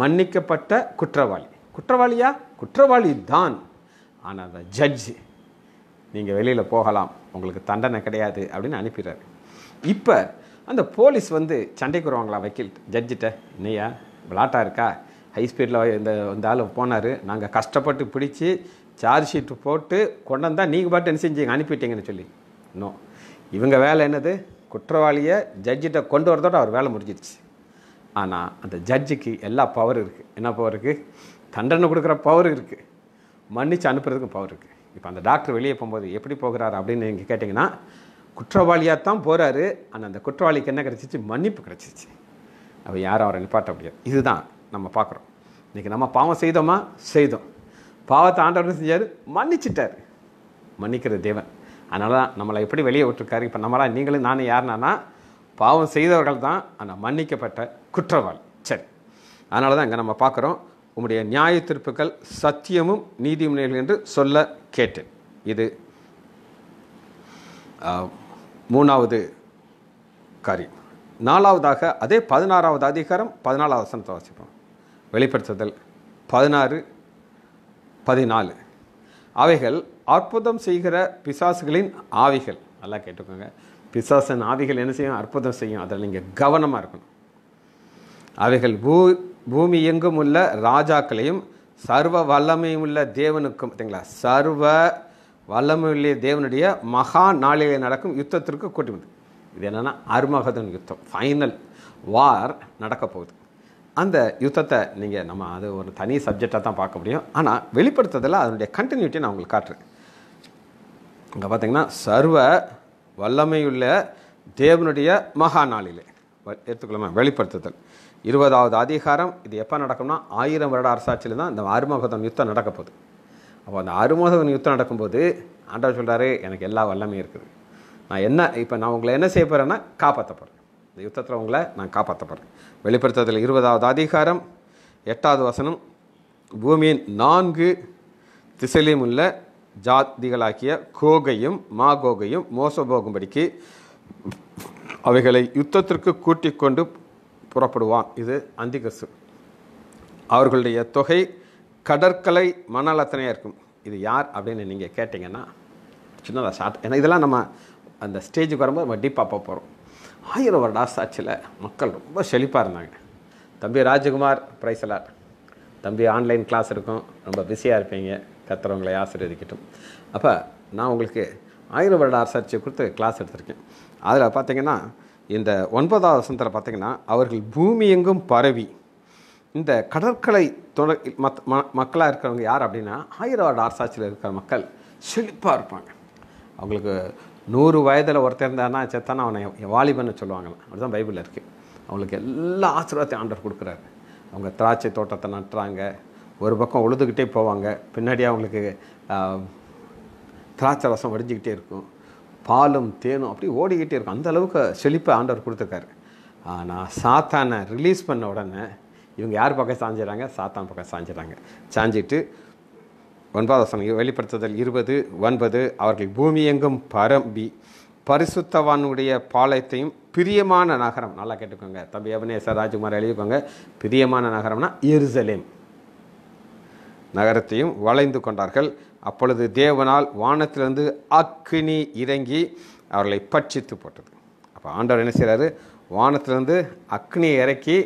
மன்னிக்கப்பட்ட குற்றவாளி குற்றவாளியா குற்றவாளி தான் ஆனால் அந்த ஜட்ஜு நீங்கள் வெளியில் போகலாம் உங்களுக்கு தண்டனை கிடையாது அப்படின்னு அனுப்பிடுறாரு இப்போ அந்த போலீஸ் வந்து சண்டைக்கு வருவாங்களா வக்கீல் ஜட்ஜிட்ட இன்னையா விளாட்டாக இருக்கா ஹை ஸ்பீடில் இந்த இந்த ஆள் போனார் நாங்கள் கஷ்டப்பட்டு பிடிச்சி சார்ஜ் ஷீட்டு போட்டு கொண்டாந்தா நீங்கள் பாட்டு என்ன செஞ்சீங்க அனுப்பிட்டீங்கன்னு சொல்லி இன்னும் இவங்க வேலை என்னது குற்றவாளியை ஜட்ஜிட்ட கொண்டு வரதோட அவர் வேலை முடிஞ்சிடுச்சு ஆனால் அந்த ஜட்ஜுக்கு எல்லா பவர் இருக்குது என்ன பவர் இருக்குது தண்டனை கொடுக்குற பவர் இருக்குது மன்னிச்சு அனுப்புறதுக்கும் பவர் இருக்குது இப்போ அந்த டாக்டர் வெளியே போகும்போது எப்படி போகிறார் அப்படின்னு நீங்கள் கேட்டிங்கன்னா குற்றவாளியாக தான் போகிறாரு ஆனால் அந்த குற்றவாளிக்கு என்ன கிடச்சிச்சு மன்னிப்பு கிடச்சிச்சு அப்போ யாரும் அவரை நிப்பாட்ட முடியாது இதுதான் நம்ம பார்க்குறோம் இன்றைக்கி நம்ம பாவம் செய்தோமா செய்தோம் பாவத்தை ஆண்டவர் செஞ்சார் மன்னிச்சிட்டார் மன்னிக்கிற தேவன் அதனால தான் நம்மளை எப்படி வெளியே விட்டுருக்காரு இப்போ நம்மளால் நீங்களும் நானும் யாருனானா பாவம் செய்தவர்கள் தான் ஆனால் மன்னிக்கப்பட்ட குற்றவாளி சரி அதனால தான் இங்கே நம்ம பார்க்குறோம் உங்களுடைய நியாய திருப்புகள் சத்தியமும் நீதிமன்றிகள் என்று சொல்ல கேட்டேன் இது மூணாவது காரியம் நாலாவதாக அதே பதினாறாவது அதிகாரம் பதினாலாவது வசனத்தை வாசிப்போம் வெளிப்படுத்துதல் பதினாறு பதினாலு அவைகள் அற்புதம் செய்கிற பிசாசுகளின் ஆவிகள் நல்லா கேட்டுக்கோங்க பிசாசன் ஆவிகள் என்ன செய்யும் அற்புதம் செய்யும் அதில் நீங்கள் கவனமாக இருக்கணும் அவைகள் பூ பூமி எங்கும் உள்ள ராஜாக்களையும் சர்வ வல்லமையும் உள்ள தேவனுக்கும் பார்த்தீங்களா சர்வ வல்லமையுள்ள தேவனுடைய மகா நாளிலே நடக்கும் யுத்தத்திற்கு கூட்டி வந்து இது என்னென்னா அருமகதன் யுத்தம் ஃபைனல் வார் நடக்கப் போகுது அந்த யுத்தத்தை நீங்கள் நம்ம அது ஒரு தனி சப்ஜெக்டாக தான் பார்க்க முடியும் ஆனால் வெளிப்படுத்துறதில் அதனுடைய கண்டினியூட்டி நான் உங்களுக்கு காட்டுறேன் இங்கே பார்த்தீங்கன்னா சர்வ வல்லமையுள்ள தேவனுடைய மகா நாளிலே எடுத்துக்கலாமா வெளிப்படுத்துதல் இருபதாவது அதிகாரம் இது எப்போ நடக்கும்னா ஆயிரம் வருட அரசாட்சியில் தான் இந்த ஆறுமுகதன் யுத்தம் நடக்க போகுது அப்போ அந்த ஆறுமுகதன் யுத்தம் நடக்கும்போது ஆண்டவர் சொல்கிறாரு எனக்கு எல்லா வல்லமையும் இருக்குது நான் என்ன இப்போ நான் உங்களை என்ன செய்ய போகிறேன்னா காப்பாற்ற இந்த யுத்தத்தில் உங்களை நான் காப்பாற்ற போகிறேன் வெளிப்படுத்துறதில் இருபதாவது அதிகாரம் எட்டாவது வசனம் பூமியின் நான்கு திசையிலும் உள்ள ஜாதிகளாகிய கோகையும் மாகோகையும் மோச போகும்படிக்கு அவைகளை யுத்தத்திற்கு கூட்டிக் கொண்டு புறப்படுவான் இது அந்திகசு அவர்களுடைய தொகை கடற்கலை மணலத்தனையாக இருக்கும் இது யார் அப்படின்னு நீங்கள் கேட்டிங்கன்னா சின்னதாக ஷார்ட் ஏன்னா இதெல்லாம் நம்ம அந்த ஸ்டேஜுக்கு வரும்போது நம்ம டீப்பாக போகிறோம் ஆயிரம் வருட சாட்சியில் மக்கள் ரொம்ப செழிப்பாக இருந்தாங்க தம்பி ராஜகுமார் பிரைசலார் தம்பி ஆன்லைன் கிளாஸ் இருக்கும் ரொம்ப பிஸியாக இருப்பீங்க கத்துறவங்களை ஆசிரியர்கிட்டும் அப்போ நான் உங்களுக்கு ஆயிரம் வருட ஆசாட்சியை கொடுத்து கிளாஸ் எடுத்திருக்கேன் அதில் பார்த்திங்கன்னா இந்த ஒன்பதாவது வசந்தத்தில் பார்த்திங்கன்னா அவர்கள் பூமி எங்கும் பரவி இந்த கடற்கரை தொடர் மத் ம மக்களாக இருக்கிறவங்க யார் அப்படின்னா ஆயிரம் வருட ஆசாட்சியில் இருக்கிற மக்கள் செழிப்பாக இருப்பாங்க அவங்களுக்கு நூறு வயதில் ஒருத்தர் இருந்தானா செத்தானா அவனை வாலிபன்னு சொல்லுவாங்க அப்படிதான் பைபிளில் இருக்குது அவங்களுக்கு எல்லா ஆசீர்வாதத்தையும் ஆண்டர் கொடுக்குறாரு அவங்க திராட்சை தோட்டத்தை நட்டுறாங்க ஒரு பக்கம் உழுதுகிட்டே போவாங்க பின்னாடி அவங்களுக்கு திராட்சை ரசம் வடிஞ்சிக்கிட்டே இருக்கும் பாலும் தேனும் அப்படி ஓடிக்கிட்டே இருக்கும் அந்த அளவுக்கு செழிப்பை ஆண்டவர் கொடுத்துருக்காரு ஆனால் சாத்தானை ரிலீஸ் பண்ண உடனே இவங்க யார் பக்கம் சாஞ்சிடறாங்க சாத்தான் பக்கம் சாஞ்சிடறாங்க சாஞ்சிட்டு ஒன்பதாம் வெளிப்படுத்துதல் இருபது ஒன்பது அவர்கள் பூமியெங்கும் பரம்பி பரிசுத்தவானுடைய பாளையத்தையும் பிரியமான நகரம் நல்லா கேட்டுக்கோங்க தம்பி எபனேசர் ராஜ்குமார் எழுதிக்கோங்க பிரியமான நகரம்னா எருசலேம் நகரத்தையும் வளைந்து கொண்டார்கள் அப்பொழுது தேவனால் வானத்திலிருந்து அக்னி இறங்கி அவர்களை பட்சித்து போட்டது அப்போ ஆண்டவர் என்ன செய்கிறாரு வானத்திலிருந்து அக்னியை இறக்கி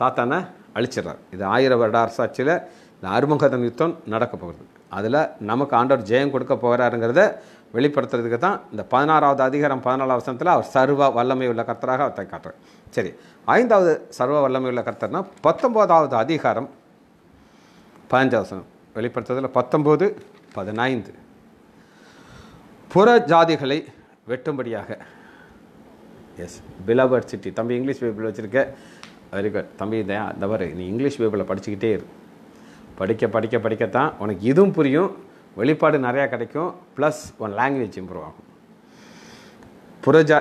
சாத்தானை அழிச்சிடுறார் இது ஆயிரம் வருட அரசாட்சியில் இந்த அறுமுகதன் யுத்தம் நடக்க போகிறது அதில் நமக்கு ஆண்டவர் ஜெயம் கொடுக்க போகிறாருங்கிறத வெளிப்படுத்துறதுக்கு தான் இந்த பதினாறாவது அதிகாரம் பதினாலாவது வருஷத்தில் அவர் சர்வ வல்லமை உள்ள கர்த்தராக அவர் காட்டுறார் சரி ஐந்தாவது சர்வ வல்லமை உள்ள கர்த்தர்னா பத்தொம்போதாவது அதிகாரம் பதினஞ்சாவது வசனம் வெளிப்படுத்துறதில் பத்தொம்போது பதினைந்து புற ஜாதிகளை வெட்டும்படியாக எஸ் பிலவர் சிட்டி தம்பி இங்கிலீஷ் பேப்பிள் வச்சுருக்க வெரி குட் தம்பி இந்த மாதிரி நீ இங்கிலீஷ் பைபிளை படிச்சுக்கிட்டே இரு படிக்க படிக்க படிக்கத்தான் உனக்கு இதுவும் புரியும் வெளிப்பாடு நிறையா கிடைக்கும் ப்ளஸ் உன் லாங்குவேஜ் இம்ப்ரூவ் ஆகும் புரஜா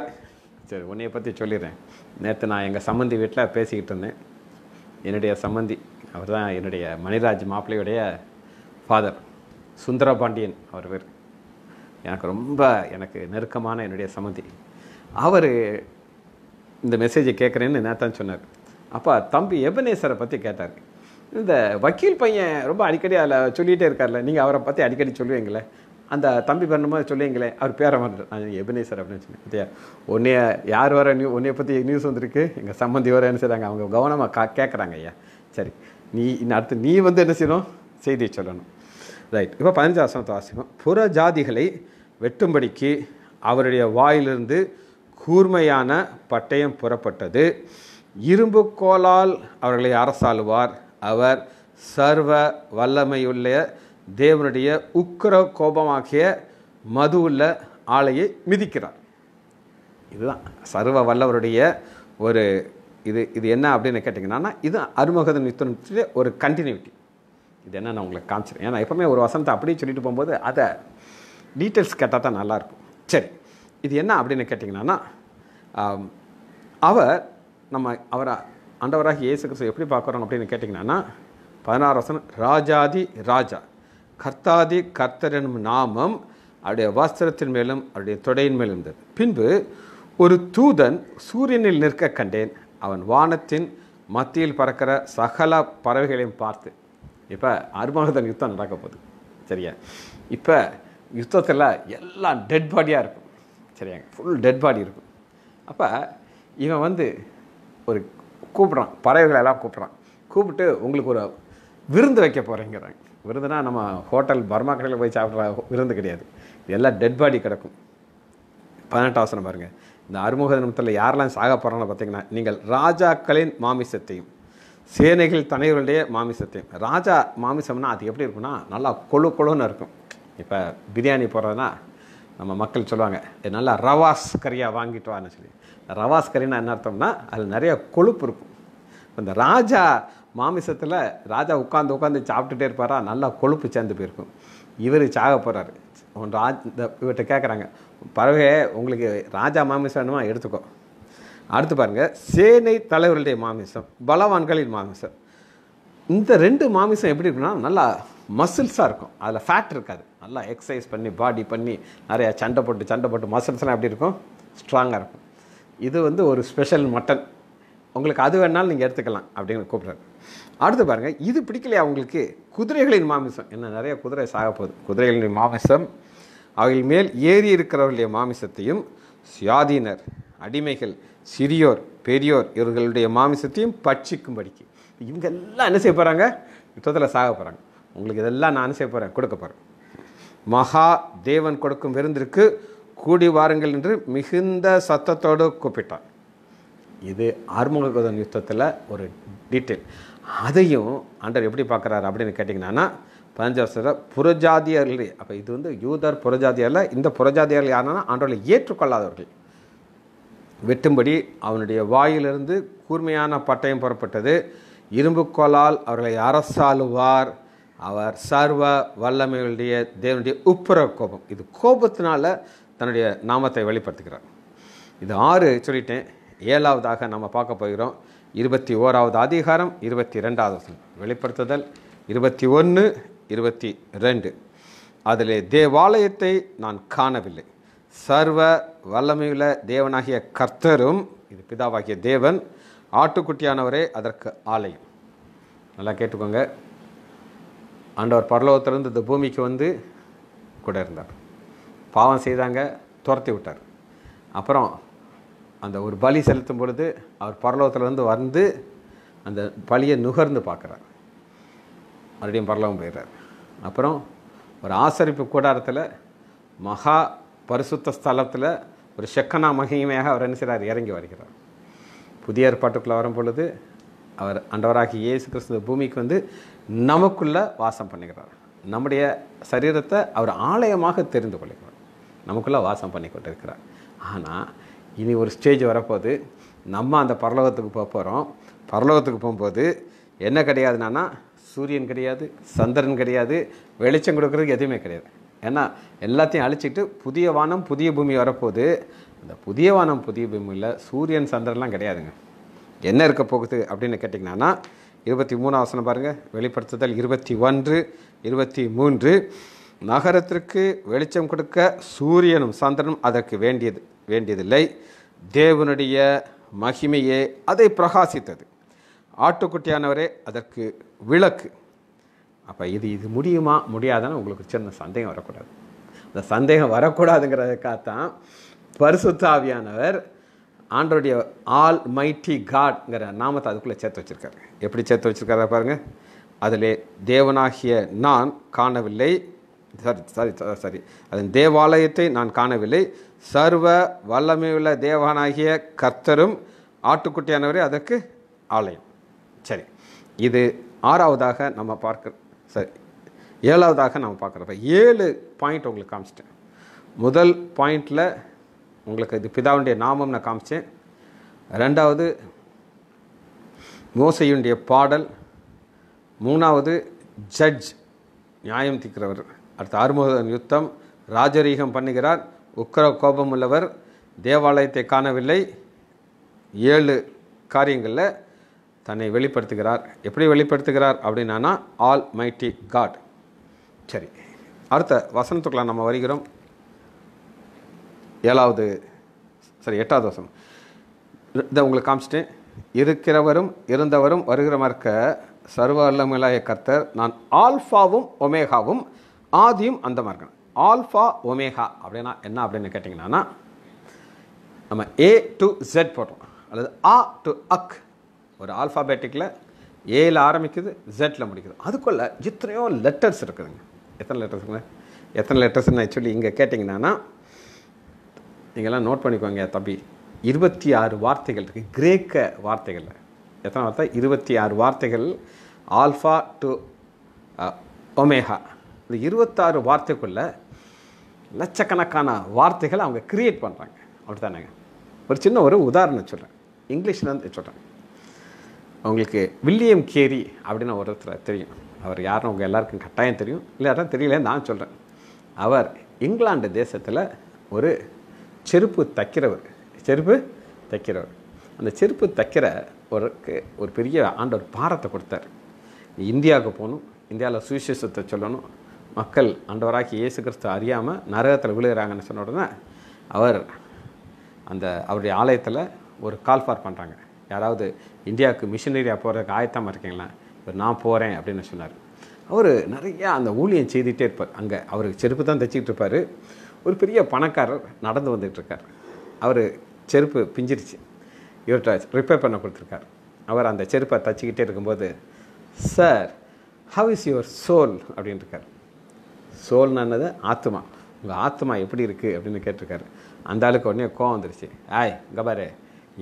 சரி உன்னையை பற்றி சொல்லிடுறேன் நேற்று நான் எங்கள் சம்மந்தி வீட்டில் பேசிக்கிட்டு இருந்தேன் என்னுடைய சம்மந்தி அவர் தான் என்னுடைய மணிராஜ் மாப்பிள்ளையுடைய ஃபாதர் சுந்தரபாண்டியன் அவர் பேர் எனக்கு ரொம்ப எனக்கு நெருக்கமான என்னுடைய சம்மந்தி அவர் இந்த மெசேஜை கேட்குறேன்னு நேத்தான் சொன்னார் அப்போ தம்பி எபனேசரை பற்றி கேட்டார் இந்த வக்கீல் பையன் ரொம்ப அடிக்கடி அதில் சொல்லிகிட்டே இருக்கார்ல நீங்கள் அவரை பற்றி அடிக்கடி சொல்லுவீங்களே அந்த தம்பி பண்ணும்போது சொல்லுவீங்களே அவர் பேரை மறந்து நான் எபினேசர் அப்படின்னு சொன்னேன் உன்னைய யார் வர நியூ உன்னைய பற்றி நியூஸ் வந்திருக்கு எங்கள் சம்மந்தி வர என்ன செய்கிறாங்க அவங்க கவனமாக கா கேட்குறாங்க ஐயா சரி நீ இன்னும் அடுத்து நீ வந்து என்ன செய்யணும் செய்தியை சொல்லணும் ரைட் இப்போ வருஷம் வாசிக்கும் புற ஜாதிகளை வெட்டும்படிக்கு அவருடைய வாயிலிருந்து கூர்மையான பட்டயம் புறப்பட்டது இரும்பு கோலால் அவர்களை அரசாளுவார் அவர் சர்வ வல்லமையுள்ள தேவனுடைய உக்கர கோபமாகிய மது உள்ள ஆலையை மிதிக்கிறார் இதுதான் சர்வ வல்லவருடைய ஒரு இது இது என்ன அப்படின்னு கேட்டிங்கன்னா இது அருமகத நித்தனத்துடைய ஒரு கண்டினியூட்டி இது என்ன நான் உங்களுக்கு காமிச்சிடும் ஏன்னா எப்போவுமே ஒரு வசனத்தை அப்படியே சொல்லிட்டு போகும்போது அதை டீட்டெயில்ஸ் கேட்டால் தான் நல்லாயிருக்கும் சரி இது என்ன அப்படின்னு கேட்டிங்கன்னா அவர் நம்ம அவரை ஆண்டவராக இயேசு கிறிஸ்து எப்படி பார்க்குறோம் அப்படின்னு கேட்டிங்கன்னா பதினாறு வசனம் ராஜாதி ராஜா கர்த்தாதி கர்த்தர் எனும் நாமம் அவருடைய வஸ்திரத்தின் மேலும் அவருடைய தொடையின் மேலும் இருந்தது பின்பு ஒரு தூதன் சூரியனில் நிற்க கண்டேன் அவன் வானத்தின் மத்தியில் பறக்கிற சகல பறவைகளையும் பார்த்து இப்போ அருமகதன் யுத்தம் நடக்க போகுது சரியா இப்போ யுத்தத்தில் எல்லாம் டெட் பாடியாக இருக்கும் சரியாங்க ஃபுல் டெட் பாடி இருக்கும் அப்போ இவன் வந்து ஒரு கூப்பிட்றான் பறவைகளை எல்லாம் கூப்பிட்றான் கூப்பிட்டு உங்களுக்கு ஒரு விருந்து வைக்க போகிறேங்கிறாங்க விருந்துனா நம்ம ஹோட்டல் பர்மா கடையில் போய் சாப்பிட்ற விருந்து கிடையாது எல்லாம் டெட் பாடி கிடக்கும் பதினெட்டு ஆசனம் பாருங்கள் இந்த அறுமுக நிமிடத்தில் யாரெல்லாம் சாக போகிறோம்னு பார்த்தீங்கன்னா நீங்கள் ராஜாக்களின் மாமிசத்தையும் சேனைகள் தலைவர்களுடைய மாமிசத்தையும் ராஜா மாமிசம்னா அது எப்படி இருக்குன்னா நல்லா கொழு கொழுன்னு இருக்கும் இப்போ பிரியாணி போடுறதுனா நம்ம மக்கள் சொல்லுவாங்க நல்லா ரவாஸ் கறியாக வாங்கிட்டு வான்னு சொல்லி ரவாஸ் கறின்னா என்ன அர்த்தம்னா அதில் நிறைய கொழுப்பு இருக்கும் இந்த ராஜா மாமிசத்தில் ராஜா உட்காந்து உட்காந்து சாப்பிட்டுட்டே இருப்பாரா நல்லா கொழுப்பு சேர்ந்து போயிருக்கும் இவர் சாக போகிறாரு உன் ராஜ் இந்த இவர்கிட்ட கேட்குறாங்க பறவை உங்களுக்கு ராஜா மாமிசம் வேணுமா எடுத்துக்கோ அடுத்து பாருங்கள் சேனை தலைவர்களுடைய மாமிசம் பலவான்களின் மாமிசம் இந்த ரெண்டு மாமிசம் எப்படி இருக்குன்னா நல்லா மசில்ஸாக இருக்கும் அதில் ஃபேட் இருக்காது நல்லா எக்ஸசைஸ் பண்ணி பாடி பண்ணி நிறையா சண்டை போட்டு சண்டை போட்டு மசில்ஸ்லாம் எப்படி இருக்கும் ஸ்ட்ராங்காக இருக்கும் இது வந்து ஒரு ஸ்பெஷல் மட்டன் உங்களுக்கு அது வேணாலும் நீங்கள் எடுத்துக்கலாம் அப்படின்னு கூப்பிட்றாரு அடுத்து பாருங்கள் இது பிடிக்கலையா அவங்களுக்கு குதிரைகளின் மாமிசம் என்ன நிறைய குதிரை சாக போகுது குதிரைகளின் மாமிசம் அவர்கள் மேல் ஏறி இருக்கிறவர்களுடைய மாமிசத்தையும் சுயாதீனர் அடிமைகள் சிறியோர் பெரியோர் இவர்களுடைய மாமிசத்தையும் படிக்கும் இவங்க எல்லாம் என்ன செய்ய போகிறாங்க யுத்தத்தில் சாக போகிறாங்க உங்களுக்கு இதெல்லாம் நான் செய்ய போகிறேன் கொடுக்க போகிறேன் மகா தேவன் கொடுக்கும் விருந்திற்கு கூடி வாருங்கள் என்று மிகுந்த சத்தத்தோடு கூப்பிட்டான் இது ஆறுமுகன் யுத்தத்தில் ஒரு டீட்டெயில் அதையும் அண்டர் எப்படி பார்க்குறாரு அப்படின்னு கேட்டிங்கன்னா பதினஞ்சு வருஷத்தில் புறஜாதியர்கள் அப்போ இது வந்து யூதர் புறஜாதியரில் இந்த புறஜாதியர்கள் யாருன்னா ஆண்டவர்களை ஏற்றுக்கொள்ளாதவர்கள் வெட்டும்படி அவனுடைய வாயிலிருந்து கூர்மையான பட்டயம் புறப்பட்டது இரும்புக்கோலால் அவர்களை அரசாளுவார் அவர் சர்வ வல்லமையுடைய தேவனுடைய உப்புற கோபம் இது கோபத்தினால தன்னுடைய நாமத்தை வெளிப்படுத்துகிறார் இது ஆறு சொல்லிட்டேன் ஏழாவதாக நம்ம பார்க்க போகிறோம் இருபத்தி ஓராவது அதிகாரம் இருபத்தி ரெண்டாவது வெளிப்படுத்துதல் இருபத்தி ஒன்று இருபத்தி ரெண்டு அதில் தேவாலயத்தை நான் காணவில்லை சர்வ வல்லமையுள்ள தேவனாகிய கர்த்தரும் இது பிதாவாகிய தேவன் ஆட்டுக்குட்டியானவரே அதற்கு ஆலயம் நல்லா கேட்டுக்கோங்க ஆண்டவர் பரலோகத்திலேருந்து இந்த பூமிக்கு வந்து கூட இருந்தார் பாவம் செய்தாங்க துரத்தி விட்டார் அப்புறம் அந்த ஒரு பலி செலுத்தும் பொழுது அவர் பரலோகத்திலேருந்து வந்து அந்த பலியை நுகர்ந்து பார்க்குறார் மறுபடியும் பரலோகம் போயிடுறார் அப்புறம் ஒரு ஆசரிப்பு கூடாரத்தில் மகா பரிசுத்த ஸ்தலத்தில் ஒரு செக்கனா மகிமையாக அவர் என்ன இறங்கி வருகிறார் புதிய ஏற்பாட்டுக்குள்ளே வரும் பொழுது அவர் அண்டவராகி இயேசு கிறிஸ்து பூமிக்கு வந்து நமக்குள்ளே வாசம் பண்ணிக்கிறார் நம்முடைய சரீரத்தை அவர் ஆலயமாக தெரிந்து கொள்கிறார் நமக்குள்ளே வாசம் பண்ணி கொண்டிருக்கிறார் ஆனால் இனி ஒரு ஸ்டேஜ் வரப்போது நம்ம அந்த பரலோகத்துக்கு போக போகிறோம் பரலோகத்துக்கு போகும்போது என்ன கிடையாதுனா சூரியன் கிடையாது சந்திரன் கிடையாது வெளிச்சம் கொடுக்கறதுக்கு எதுவுமே கிடையாது ஏன்னா எல்லாத்தையும் அழிச்சிட்டு புதிய வானம் புதிய பூமி வரப்போது அந்த புதிய வானம் புதிய பூமியில் சூரியன் சந்திரன்லாம் கிடையாதுங்க என்ன இருக்க போகுது அப்படின்னு கேட்டிங்கன்னா இருபத்தி மூணு ஆசனம் பாருங்கள் வெளிப்படுத்துதல் இருபத்தி ஒன்று இருபத்தி மூன்று நகரத்திற்கு வெளிச்சம் கொடுக்க சூரியனும் சந்திரனும் அதற்கு வேண்டியது வேண்டியதில்லை தேவனுடைய மகிமையே அதை பிரகாசித்தது ஆட்டுக்குட்டியானவரே அதற்கு விளக்கு அப்போ இது இது முடியுமா முடியாதான்னு உங்களுக்கு சின்ன சந்தேகம் வரக்கூடாது அந்த சந்தேகம் வரக்கூடாதுங்கிறதுக்காகத்தான் பரிசுத்தாவியானவர் ஆண்டோடைய ஆல் மைட்டி காட்ங்கிற நாமத்தை அதுக்குள்ளே சேர்த்து வச்சுருக்காரு எப்படி சேர்த்து வச்சுருக்காரா பாருங்கள் அதில் தேவனாகிய நான் காணவில்லை சாரி சாரி சாரி அதன் தேவாலயத்தை நான் காணவில்லை சர்வ வல்லமையுள்ள தேவனாகிய கர்த்தரும் ஆட்டுக்குட்டியானவரே அதற்கு ஆலயம் சரி இது ஆறாவதாக நம்ம பார்க்க சரி ஏழாவதாக நம்ம பார்க்குறப்ப ஏழு பாயிண்ட் உங்களுக்கு காமிச்சிட்டேன் முதல் பாயிண்டில் உங்களுக்கு இது பிதாவுடைய நாமம் நான் காமிச்சேன் ரெண்டாவது மோசையுடைய பாடல் மூணாவது ஜட்ஜ் நியாயம் தீக்கிறவர் அடுத்த ஆறுமுகன் யுத்தம் ராஜரீகம் பண்ணுகிறார் உக்கர கோபம் உள்ளவர் தேவாலயத்தை காணவில்லை ஏழு காரியங்களில் தன்னை வெளிப்படுத்துகிறார் எப்படி வெளிப்படுத்துகிறார் அப்படின்னா ஆல் மைட்டி காட் சரி அடுத்த வசனத்துக்குள்ள நம்ம வருகிறோம் ஏழாவது சரி எட்டாவது வசனம் இதை உங்களுக்கு காமிச்சிட்டேன் இருக்கிறவரும் இருந்தவரும் வருகிற இருக்க சர்வ அல்லமிலாய கர்த்தர் நான் ஆல்ஃபாவும் ஒமேகாவும் ஆதியும் அந்த மார்க்கணும் ஆல்ஃபா ஒமேகா அப்படின்னா என்ன அப்படின்னு கேட்டிங்கன்னா நம்ம ஏ டு ஜெட் போட்டோம் அல்லது ஆ டு அக் ஒரு ஆல்ஃபாபேட்டிக்கில் ஏல ஆரம்பிக்குது ஜெட்டில் முடிக்குது அதுக்குள்ள எத்தனையோ லெட்டர்ஸ் இருக்குதுங்க எத்தனை லெட்டர்ஸுங்க எத்தனை லெட்டர்ஸ்னு ஆக்சுவலி இங்கே கேட்டிங்கன்னா நீங்கள்லாம் நோட் பண்ணிக்கோங்க தம்பி இருபத்தி ஆறு வார்த்தைகள் இருக்குது கிரேக்க வார்த்தைகள் எத்தனை வார்த்தை இருபத்தி ஆறு வார்த்தைகள் ஆல்ஃபா டு ஒமேகா இந்த இருபத்தாறு வார்த்தைக்குள்ளே லட்சக்கணக்கான வார்த்தைகளை அவங்க க்ரியேட் பண்ணுறாங்க அப்படி தானேங்க ஒரு சின்ன ஒரு உதாரணம் சொல்கிறேன் இங்கிலீஷில் வந்து சொல்கிறேன் அவங்களுக்கு வில்லியம் கேரி அப்படின்னு ஒருத்தர் தெரியும் அவர் யாரும் அவங்க எல்லாருக்கும் கட்டாயம் தெரியும் இல்லை யாரும் தெரியல நான் சொல்கிறேன் அவர் இங்கிலாந்து தேசத்தில் ஒரு செருப்பு தைக்கிறவர் செருப்பு தைக்கிறவர் அந்த செருப்பு தைக்கிற ஒருக்கு ஒரு பெரிய ஆண்டவர் பாரத்தை கொடுத்தார் இந்தியாவுக்கு போகணும் இந்தியாவில் சுவிசேஷத்தை சொல்லணும் மக்கள் ஆண்டவராகி இயேசு கிறிஸ்து அறியாமல் நரகத்தில் விழுகிறாங்கன்னு சொன்ன உடனே அவர் அந்த அவருடைய ஆலயத்தில் ஒரு கால்ஃபார் பண்ணுறாங்க யாராவது இந்தியாவுக்கு மிஷினரியாக போகிறதுக்கு ஆயத்தமாக இருக்கீங்களா இவர் நான் போகிறேன் அப்படின்னு சொன்னார் அவர் நிறையா அந்த ஊழியம் செய்துகிட்டே இருப்பார் அங்கே அவருக்கு செருப்பு தான் தைச்சிக்கிட்டு இருப்பார் ஒரு பெரிய பணக்காரர் நடந்து வந்துட்டுருக்கார் அவர் செருப்பு பிஞ்சிருச்சு இவர்கிட்ட ரிப்பேர் பண்ண கொடுத்துருக்கார் அவர் அந்த செருப்பை தச்சுக்கிட்டே இருக்கும்போது sir how is your soul இருக்கார் சோல்னானது ஆத்மா உங்கள் ஆத்மா எப்படி இருக்குது அப்படின்னு கேட்டிருக்காரு அந்த ஆளுக்கு உடனே கோவம் வந்துருச்சு ஆய் கபாரு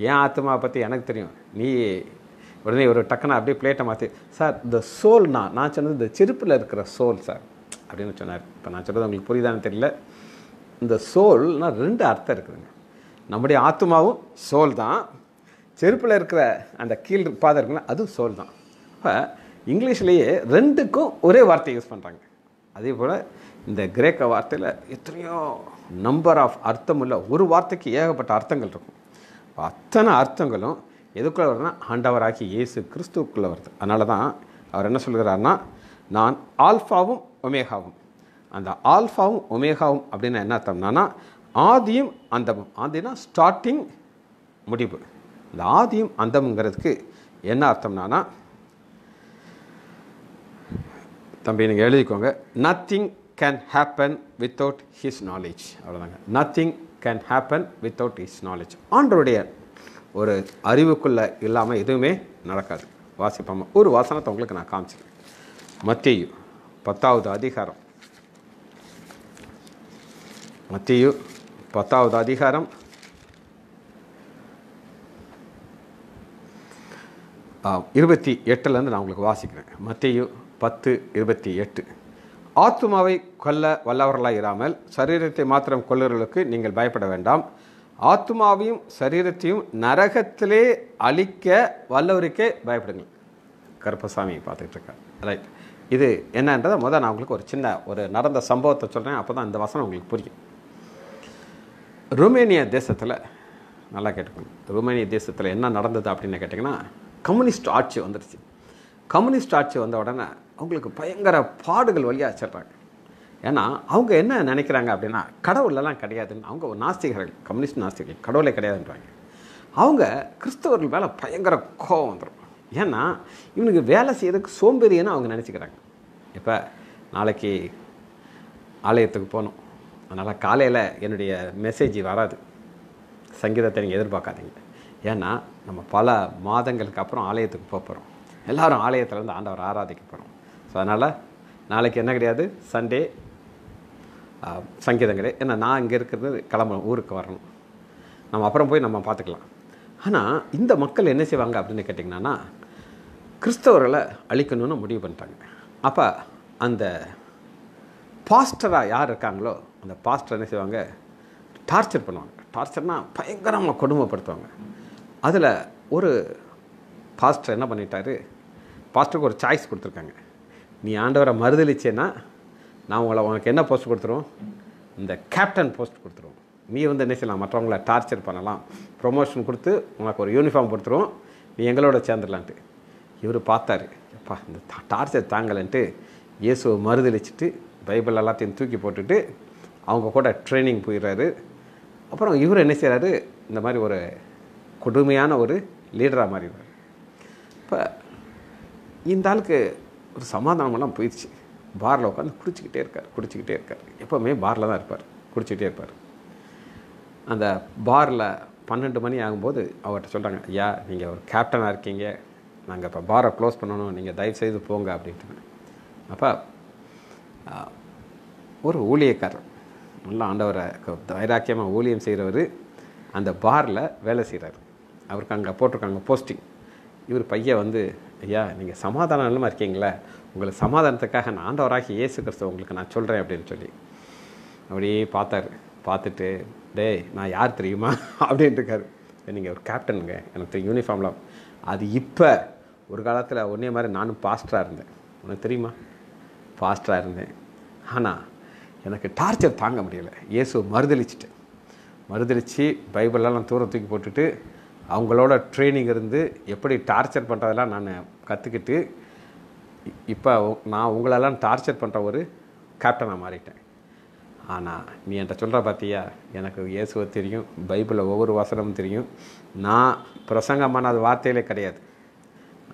ஏன் ஆத்மாவை பற்றி எனக்கு தெரியும் நீ உடனே ஒரு டக்குனா அப்படியே பிளேட்டை மாற்றி சார் இந்த சோல் நான் நான் சொன்னது இந்த செருப்பில் இருக்கிற சோல் சார் அப்படின்னு சொன்னார் இப்போ நான் சொல்கிறது உங்களுக்கு புரியுதான்னு தெரியல இந்த சோல்னால் ரெண்டு அர்த்தம் இருக்குதுங்க நம்முடைய ஆத்மாவும் சோல் தான் செருப்பில் இருக்கிற அந்த கீழ் பாதை இருக்குல்ல அதுவும் சோல் தான் இப்போ இங்கிலீஷ்லேயே ரெண்டுக்கும் ஒரே வார்த்தை யூஸ் பண்ணுறாங்க அதே போல் இந்த கிரேக்க வார்த்தையில் எத்தனையோ நம்பர் ஆஃப் அர்த்தம் உள்ள ஒரு வார்த்தைக்கு ஏகப்பட்ட அர்த்தங்கள் இருக்கும் இப்போ அத்தனை அர்த்தங்களும் எதுக்குள்ளே வருதுன்னா ஆண்டவராகி இயேசு கிறிஸ்துவுக்குள்ளே வருது அதனால தான் அவர் என்ன சொல்கிறாருன்னா நான் ஆல்ஃபாவும் ஒமேகாவும் அந்த ஆல்ஃபாவும் ஒமேகாவும் அப்படின்னு என்ன அர்த்தம்னா ஆதியும் அந்தமும் ஆதினா ஸ்டார்டிங் முடிவு இந்த ஆதியும் அந்தம்ங்கிறதுக்கு என்ன அர்த்தம்னா தம்பி நீங்கள் எழுதிக்கோங்க nothing can happen without his knowledge அவ்வளோதாங்க nothing can happen without his knowledge ஆண்டருடைய ஒரு அறிவுக்குள்ளே இல்லாமல் எதுவுமே நடக்காது வாசிப்பாமல் ஒரு வாசனத்தை உங்களுக்கு நான் காமிச்சிருக்கேன் மத்தியும் பத்தாவது அதிகாரம் மத்தியு பத்தாவது அதிகாரம் இருபத்தி எட்டுலேருந்து நான் உங்களுக்கு வாசிக்கிறேன் மத்தியு பத்து இருபத்தி எட்டு ஆத்மாவை கொல்ல வல்லவர்களாக இராமல் சரீரத்தை மாத்திரம் கொள்ளுறவர்களுக்கு நீங்கள் பயப்பட வேண்டாம் ஆத்மாவையும் சரீரத்தையும் நரகத்திலே அழிக்க வல்லவருக்கே பயப்படுங்கள் கருப்பசாமி பார்த்துக்கிட்டு இருக்கேன் ரைட் இது என்னன்றதை முதல் நான் உங்களுக்கு ஒரு சின்ன ஒரு நடந்த சம்பவத்தை சொல்கிறேன் அப்போ தான் இந்த வசனம் உங்களுக்கு புரியும் ருமேனியா தேசத்தில் நல்லா கேட்டுக்கணும் ருமேனிய தேசத்தில் என்ன நடந்தது அப்படின்னு கேட்டிங்கன்னா கம்யூனிஸ்ட் ஆட்சி வந்துடுச்சு கம்யூனிஸ்ட் ஆட்சி வந்த உடனே அவங்களுக்கு பயங்கர பாடுகள் வழியாக வச்சிடுறாங்க ஏன்னா அவங்க என்ன நினைக்கிறாங்க அப்படின்னா கடவுளெல்லாம் கிடையாதுன்னு அவங்க ஒரு நாஸ்திகர்கள் கம்யூனிஸ்ட் நாஸ்திகர்கள் கடவுளே கிடையாதுன்றாங்க அவங்க கிறிஸ்தவர்கள் மேலே பயங்கர கோபம் வந்துடும் ஏன்னா இவனுக்கு வேலை செய்யறதுக்கு சோம்பேறின்னு அவங்க நினச்சிக்கிறாங்க இப்போ நாளைக்கு ஆலயத்துக்கு போகணும் அதனால் காலையில் என்னுடைய மெசேஜ் வராது சங்கீதத்தை நீங்கள் எதிர்பார்க்காதீங்க ஏன்னா நம்ம பல மாதங்களுக்கு அப்புறம் ஆலயத்துக்கு போக போகிறோம் எல்லோரும் வந்து ஆண்டவர் ஆராதிக்க போகிறோம் ஸோ அதனால் நாளைக்கு என்ன கிடையாது சண்டே சங்கீதம் கிடையாது ஏன்னா நான் இங்கே இருக்கிறது கிளம்பணும் ஊருக்கு வரணும் நம்ம அப்புறம் போய் நம்ம பார்த்துக்கலாம் ஆனால் இந்த மக்கள் என்ன செய்வாங்க அப்படின்னு கேட்டிங்கன்னா கிறிஸ்தவர்களை அழிக்கணும்னு முடிவு பண்ணிட்டாங்க அப்போ அந்த பாஸ்டராக யார் இருக்காங்களோ அந்த பாஸ்டர் என்ன செய்வாங்க டார்ச்சர் பண்ணுவாங்க டார்ச்சர்னால் பயங்கரமாக கொடுமைப்படுத்துவாங்க அதில் ஒரு பாஸ்டர் என்ன பண்ணிட்டாரு பாஸ்டருக்கு ஒரு சாய்ஸ் கொடுத்துருக்காங்க நீ ஆண்டவரை மறுதளிச்சேன்னா நான் உங்களை உனக்கு என்ன போஸ்ட் கொடுத்துருவோம் இந்த கேப்டன் போஸ்ட் கொடுத்துருவோம் நீ வந்து என்ன செய்யலாம் மற்றவங்கள டார்ச்சர் பண்ணலாம் ப்ரொமோஷன் கொடுத்து உனக்கு ஒரு யூனிஃபார்ம் கொடுத்துருவோம் நீ எங்களோட சேர்ந்துடலான்ட்டு இவர் பார்த்தாரு அப்பா இந்த டார்ச்சர் தாங்கலன்ட்டு இயேசுவை மறுதளிச்சுட்டு பைபிள் எல்லாத்தையும் தூக்கி போட்டுட்டு அவங்க கூட ட்ரைனிங் போயிடுறாரு அப்புறம் இவர் என்ன செய்கிறாரு இந்த மாதிரி ஒரு கொடுமையான ஒரு லீடராக மாறிடுறார் இப்போ இந்த ஆளுக்கு ஒரு சமாதானமெல்லாம் போயிடுச்சு பாரில் உட்காந்து குடிச்சிக்கிட்டே இருக்கார் குடிச்சிக்கிட்டே இருக்கார் எப்போவுமே பாரில் தான் இருப்பார் குடிச்சிக்கிட்டே இருப்பார் அந்த பாரில் பன்னெண்டு மணி ஆகும்போது அவர்கிட்ட சொல்கிறாங்க ஐயா நீங்கள் ஒரு கேப்டனாக இருக்கீங்க நாங்கள் இப்போ பாரை க்ளோஸ் பண்ணணும் நீங்கள் தயவு செய்து போங்க அப்படின்ட்டு அப்போ ஒரு ஊழியக்காரர் நல்ல ஆண்டவரை வைராக்கியமாக ஊழியம் செய்கிறவர் அந்த பாரில் வேலை செய்கிறாரு அவருக்கு அங்கே போட்டிருக்காங்க போஸ்டிங் இவர் பையன் வந்து ஐயா நீங்கள் சமாதானம் இல்லாமல் இருக்கீங்களே உங்களை சமாதானத்துக்காக நான் ஆண்டவராகி இயேசு கிறிஸ்தவ உங்களுக்கு நான் சொல்கிறேன் அப்படின்னு சொல்லி அப்படியே பார்த்தார் பார்த்துட்டு டேய் நான் யார் தெரியுமா அப்படின்ட்டு நீங்கள் ஒரு கேப்டனுங்க எனக்கு யூனிஃபார்மில் அது இப்போ ஒரு காலத்தில் ஒன்றே மாதிரி நானும் பாஸ்டராக இருந்தேன் உனக்கு தெரியுமா பாஸ்டராக இருந்தேன் ஆனால் எனக்கு டார்ச்சர் தாங்க முடியலை இயேசு மறுதளிச்சிட்டேன் மறுதளித்து பைபிளெல்லாம் நான் தூரம் தூக்கி போட்டுட்டு அவங்களோட ட்ரைனிங் இருந்து எப்படி டார்ச்சர் பண்ணுறதெல்லாம் நான் கற்றுக்கிட்டு இப்போ நான் உங்களெல்லாம் டார்ச்சர் பண்ணுற ஒரு கேப்டனாக மாறிட்டேன் ஆனால் நீ என்கிட்ட சொல்கிற பார்த்தியா எனக்கு இயேசுவை தெரியும் பைபிளில் ஒவ்வொரு வசனமும் தெரியும் நான் பிரசங்கமான வார்த்தையிலே கிடையாது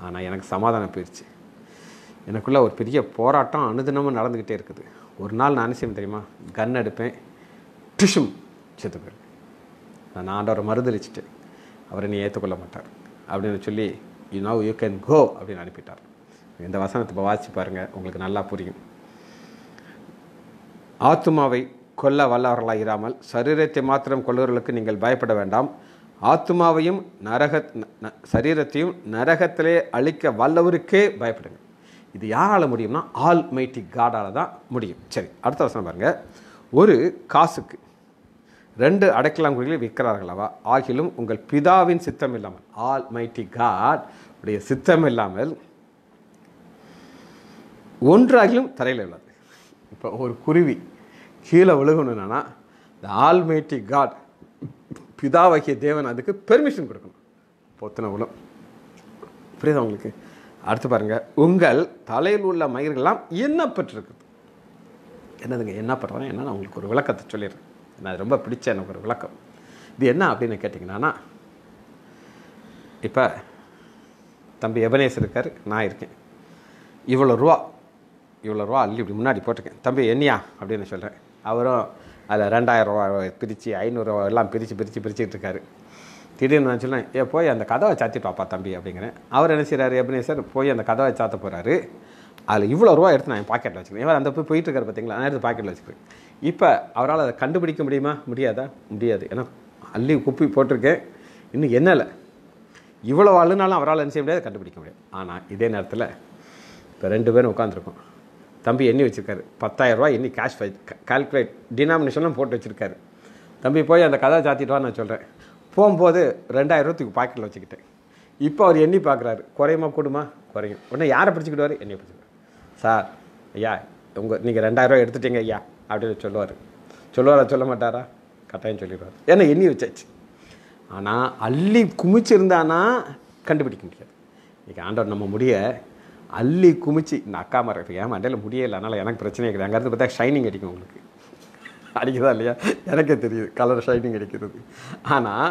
ஆனால் எனக்கு சமாதானம் போயிடுச்சு எனக்குள்ளே ஒரு பெரிய போராட்டம் அனுதினமும் நடந்துக்கிட்டே இருக்குது ஒரு நாள் நான் செய்வேன் தெரியுமா கன் எடுப்பேன் டிஷும் செத்து போயிருக்கேன் நான் ஆண்டவரை மறுதளிச்சுட்டு அவரை நீ ஏற்றுக்கொள்ள மாட்டார் அப்படின்னு சொல்லி you know you can go அப்படின்னு அனுப்பிட்டார் இந்த வசனத்தை இப்போ வாசித்து பாருங்கள் உங்களுக்கு நல்லா புரியும் ஆத்மாவை கொல்ல வல்லவர்களாக இராமல் சரீரத்தை மாத்திரம் கொள்ளுவர்களுக்கு நீங்கள் பயப்பட வேண்டாம் ஆத்மாவையும் நரக சரீரத்தையும் நரகத்திலே அழிக்க வல்லவருக்கே பயப்படுங்கள் இது யாரால் முடியும்னா ஆல் மைட்டி காடால் தான் முடியும் சரி அடுத்த வசனம் பாருங்கள் ஒரு காசுக்கு ரெண்டு அடைக்கலாம் விற்கிறார்கள் விற்கிறார்களவா ஆகிலும் உங்கள் பிதாவின் சித்தம் இல்லாமல் ஆல் மைட்டி காட் உடைய சித்தம் இல்லாமல் ஒன்றாகிலும் தரையில் உள்ளது இப்போ ஒரு குருவி கீழே விழுகணும்னா இந்த ஆல்மைட்டி காட் பிதாவாகிய தேவன் அதுக்கு பெர்மிஷன் கொடுக்கணும் பொத்தனை விழும் புரியுதா உங்களுக்கு அடுத்து பாருங்கள் உங்கள் தலையில் உள்ள மயிர்கள்லாம் எண்ணப்பட்டிருக்குது என்னதுங்க என்ன பண்ணுறாங்க என்ன உங்களுக்கு ஒரு விளக்கத்தை சொல்லிடுறேன் நான் ரொம்ப பிடிச்ச எனக்கு ஒரு விளக்கம் இது என்ன அப்படின்னு கேட்டிங்கன்னா இப்போ தம்பி எபனேஸ் இருக்கார் நான் இருக்கேன் இவ்வளோ ரூபா இவ்வளோ ரூபா அள்ளி இப்படி முன்னாடி போட்டிருக்கேன் தம்பி என்னையா அப்படின்னு சொல்கிறேன் அவரும் அதில் ரெண்டாயிரம் ரூபா பிரித்து ஐநூறுரூவா எல்லாம் பிரித்து பிரித்து பிரிச்சுக்கிட்டு இருக்காரு திடீர்னு நினச்சோன்னா ஏ போய் அந்த கதவை சாத்திட்டு வாப்பா தம்பி அப்படிங்கிறேன் அவர் என்ன செய்கிறாரு அப்படின்னு சார் போய் அந்த கதவை சாத்த போகிறாரு அதில் இவ்வளோ ரூபா எடுத்து நான் பாக்கெட்டில் வச்சுக்கிறேன் இவர் அந்த போய் போயிட்டு இருக்காரு பார்த்தீங்களா நான் எடுத்து பாக்கெட்டில் வச்சுக்கிறேன் இப்போ அவரால் அதை கண்டுபிடிக்க முடியுமா முடியாதா முடியாது ஏன்னா அள்ளி குப்பி போட்டிருக்கேன் இன்னும் என்னால் இவ்வளோ ஆளுனாலும் அவரால் என்ன செய்ய முடியாது கண்டுபிடிக்க முடியாது ஆனால் இதே நேரத்தில் இப்போ ரெண்டு பேரும் உட்காந்துருக்கோம் தம்பி எண்ணி வச்சுருக்காரு பத்தாயிரரூவா எண்ணி கேஷ் கால்குலேட் டினாமினேஷன்லாம் போட்டு வச்சுருக்காரு தம்பி போய் அந்த கதை சாத்திட்டு நான் சொல்கிறேன் போகும்போது ரெண்டாயிரூவத்துக்கு பாக்கெட்டில் வச்சுக்கிட்டேன் இப்போ அவர் எண்ணி பார்க்குறாரு குறையுமா கூடுமா குறையும் உடனே யாரை பிடிச்சிக்கிடுவார் என்னை பிடிச்சிக்கிறார் சார் ஐயா உங்கள் நீங்கள் ரெண்டாயிரரூவா எடுத்துட்டீங்க ஐயா அப்படின்னு சொல்லுவார் சொல்லுவாரா சொல்ல மாட்டாரா கட்டாயம் சொல்லிடுவார் ஏன்னா எண்ணி வச்சாச்சு ஆனால் அள்ளி குமிச்சிருந்தானா கண்டுபிடிக்க முடியாது இன்றைக்கி ஆண்டவர் நம்ம முடிய அள்ளி குமிச்சு இந்த அக்கா மரம் ஏன் மண்டையில் முடியலை அதனால் எனக்கு பிரச்சனை கிடையாது அங்கேருந்து பார்த்தா ஷைனிங் அடிக்கும் உங்களுக்கு அடிக்குதா இல்லையா எனக்கே தெரியுது கலர் ஷைனிங் அடிக்கிறது ஆனால்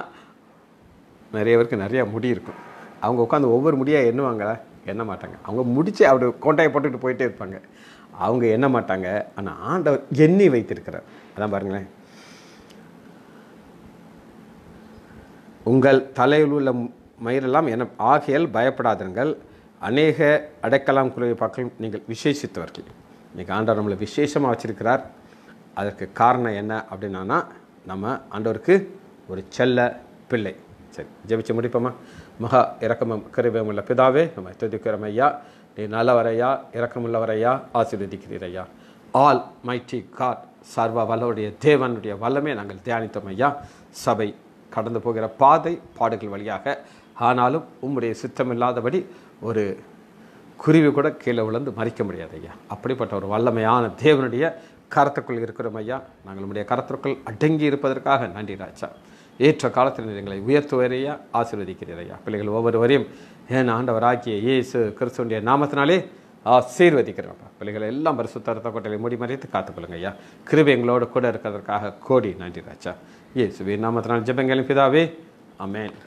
நிறைய பேருக்கு நிறையா முடி இருக்கும் அவங்க உட்காந்து ஒவ்வொரு முடியாக எண்ணுவாங்களா எண்ண மாட்டாங்க அவங்க முடித்து அப்படி கோட்டையை போட்டுட்டு போயிட்டே இருப்பாங்க அவங்க எண்ண மாட்டாங்க ஆனால் ஆண்டவர் எண்ணி வைத்திருக்கிறார் அதான் பாருங்களேன் உங்கள் தலையில் உள்ள மயிரெல்லாம் என ஆகையால் பயப்படாதீர்கள் அநேக அடைக்கலாம் குழுவை பார்க்கலாம் நீங்கள் விசேஷித்தவர்கள் இன்றைக்கி ஆண்டவர் நம்மளை விசேஷமாக வச்சுருக்கிறார் அதற்கு காரணம் என்ன அப்படின்னா நம்ம ஆண்டவருக்கு ஒரு செல்ல பிள்ளை சரி ஜெபிச்சு முடிப்போமா மகா இரக்கமும் கருவமுள்ள பிதாவே நம்ம துதிக்கிறோம் ஐயா நீ நல்லவரையா ஆசீர்வதிக்கிறீர் ஐயா ஆல் மைட்டி காட் சர்வ வல்லவருடைய தேவனுடைய வல்லமே நாங்கள் தியானித்தோம் ஐயா சபை கடந்து போகிற பாதை பாடுகள் வழியாக ஆனாலும் உம்முடைய சித்தமில்லாதபடி ஒரு குருவி கூட கீழே விழுந்து மறிக்க முடியாது ஐயா அப்படிப்பட்ட ஒரு வல்லமையான தேவனுடைய கரத்துக்குள் இருக்கிறோம் ஐயா நாங்கள் நம்முடைய கரத்திற்குள் அடங்கி இருப்பதற்காக நன்றி ராஜா ஏற்ற காலத்தில் எங்களை உயர்த்துவரையா ஆசீர்வதிக்கிறீர் ஐயா பிள்ளைகள் ஒவ்வொருவரையும் ஏன் ஆண்டவராக்கிய இயேசு கிறிஸ்துவனுடைய நாமத்தினாலே ஆசீர்வதிக்கிறோம்ப்பா பிள்ளைகளை எல்லாம் பரிசுத்தரத்த கோட்டையை மூடி மறைத்து காத்துக்கொள்ளுங்க ஐயா கிருபி எங்களோடு கூட இருக்கிறதற்காக கோடி நன்றி ராஜா இயேசுவின் நாமத்தினால் ஜபங்களின் பிதாவே அமேன்